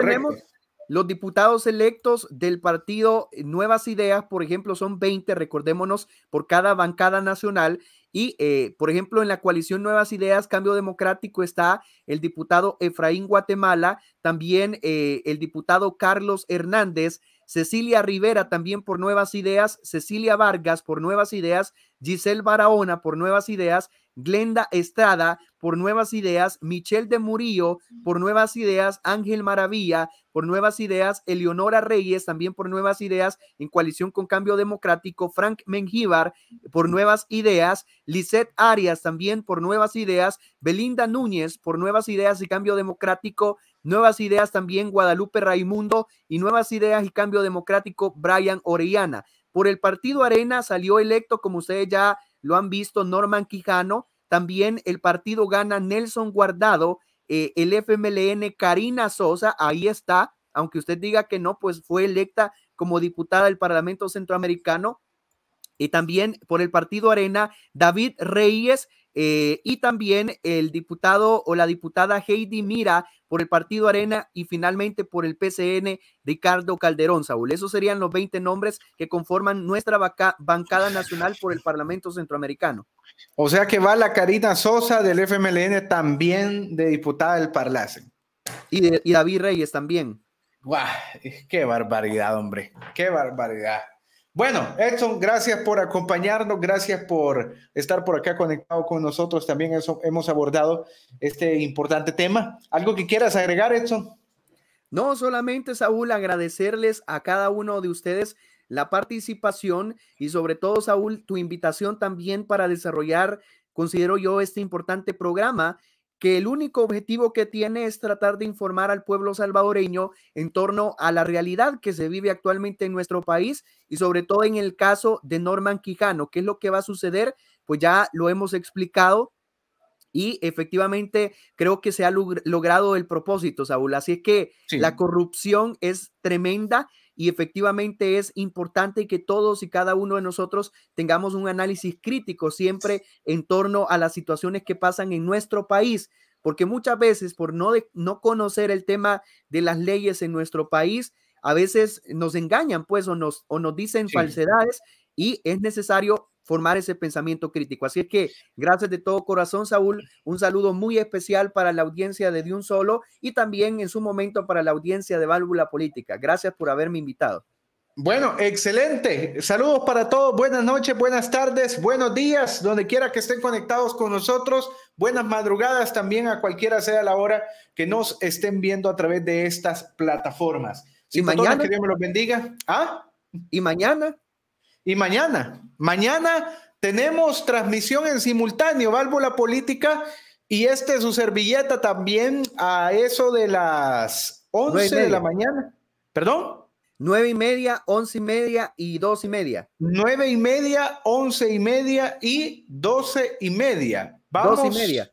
los diputados electos del partido Nuevas Ideas, por ejemplo, son 20, recordémonos, por cada bancada nacional. Y, eh, por ejemplo, en la coalición Nuevas Ideas, Cambio Democrático está el diputado Efraín Guatemala, también eh, el diputado Carlos Hernández, Cecilia Rivera también por Nuevas Ideas, Cecilia Vargas por Nuevas Ideas, Giselle Barahona por Nuevas Ideas Glenda Estrada por Nuevas Ideas, Michelle de Murillo por Nuevas Ideas, Ángel Maravilla por Nuevas Ideas, Eleonora Reyes también por Nuevas Ideas, en coalición con Cambio Democrático, Frank Mengíbar por Nuevas Ideas, Lisette Arias también por Nuevas Ideas, Belinda Núñez por Nuevas Ideas y Cambio Democrático, Nuevas Ideas también Guadalupe Raimundo y Nuevas Ideas y Cambio Democrático, Brian Orellana. Por el partido Arena salió electo, como ustedes ya lo han visto Norman Quijano, también el partido gana Nelson Guardado, eh, el FMLN Karina Sosa, ahí está, aunque usted diga que no, pues fue electa como diputada del Parlamento Centroamericano. Y también por el partido Arena, David Reyes, eh, y también el diputado o la diputada Heidi Mira por el Partido Arena y finalmente por el PCN Ricardo Calderón, Saúl. Esos serían los 20 nombres que conforman nuestra bancada nacional por el Parlamento Centroamericano. O sea que va la Karina Sosa del FMLN también de diputada del Parlacen. Y, de, y David Reyes también. ¡Guau! ¡Qué barbaridad, hombre! ¡Qué barbaridad! Bueno, Edson, gracias por acompañarnos, gracias por estar por acá conectado con nosotros. También eso, hemos abordado este importante tema. ¿Algo que quieras agregar, Edson? No, solamente, Saúl, agradecerles a cada uno de ustedes la participación y sobre todo, Saúl, tu invitación también para desarrollar, considero yo, este importante programa que el único objetivo que tiene es tratar de informar al pueblo salvadoreño en torno a la realidad que se vive actualmente en nuestro país y sobre todo en el caso de Norman Quijano. ¿Qué es lo que va a suceder? Pues ya lo hemos explicado y efectivamente creo que se ha logrado el propósito, Saúl. Así es que la corrupción es tremenda y efectivamente es importante que todos y cada uno de nosotros tengamos un análisis crítico siempre en torno a las situaciones que pasan en nuestro país, porque muchas veces por no, no conocer el tema de las leyes en nuestro país, a veces nos engañan pues o nos, o nos dicen falsedades y es necesario formar ese pensamiento crítico. Así es que gracias de todo corazón, Saúl. Un saludo muy especial para la audiencia de De Un Solo y también en su momento para la audiencia de Válvula Política. Gracias por haberme invitado. Bueno, excelente. Saludos para todos. Buenas noches, buenas tardes, buenos días, donde quiera que estén conectados con nosotros. Buenas madrugadas también a cualquiera sea la hora que nos estén viendo a través de estas plataformas. y mañana. Que Dios me los bendiga. ¿Ah? Y mañana. Y mañana, mañana tenemos transmisión en simultáneo, Válvula Política y este es su servilleta también a eso de las 11 de la mañana. ¿Perdón? 9 y media, 11 y media y 2 y media. 9 y media, 11 y media y 12 y media. Vamos, 2 y media.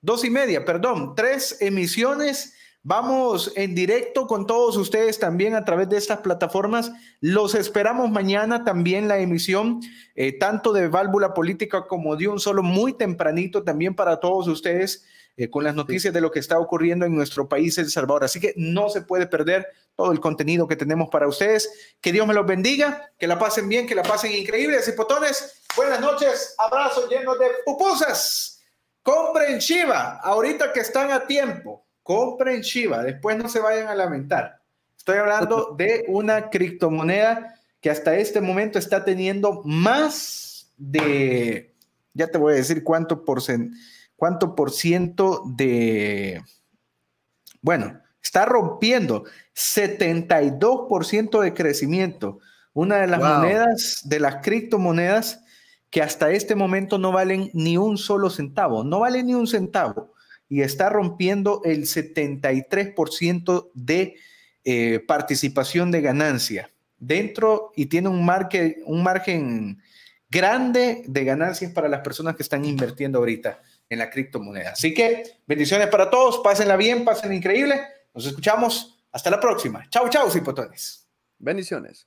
2 y media, perdón. Tres emisiones Vamos en directo con todos ustedes también a través de estas plataformas. Los esperamos mañana también la emisión, eh, tanto de Válvula Política como de un solo, muy tempranito también para todos ustedes, eh, con las noticias de lo que está ocurriendo en nuestro país, El Salvador. Así que no se puede perder todo el contenido que tenemos para ustedes. Que Dios me los bendiga, que la pasen bien, que la pasen increíbles. potones buenas noches, abrazos llenos de pupusas. Compren Chiva, ahorita que están a tiempo compren Shiba, después no se vayan a lamentar. Estoy hablando de una criptomoneda que hasta este momento está teniendo más de, ya te voy a decir cuánto por, cuánto por ciento de, bueno, está rompiendo 72% de crecimiento. Una de las monedas, de las criptomonedas que hasta este momento no valen ni un solo centavo, no vale ni un centavo y está rompiendo el 73% de eh, participación de ganancia dentro y tiene un, un margen grande de ganancias para las personas que están invirtiendo ahorita en la criptomoneda. Así que bendiciones para todos, pásenla bien, pásenla increíble. Nos escuchamos. Hasta la próxima. Chau, chau, cipotones. Bendiciones.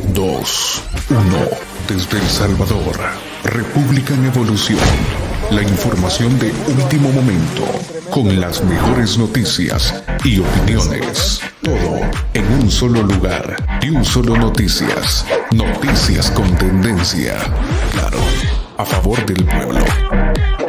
2, 1. Desde El Salvador, República en Evolución. La información de último momento, con las mejores noticias y opiniones. Todo en un solo lugar y un solo noticias. Noticias con tendencia. Claro, a favor del pueblo.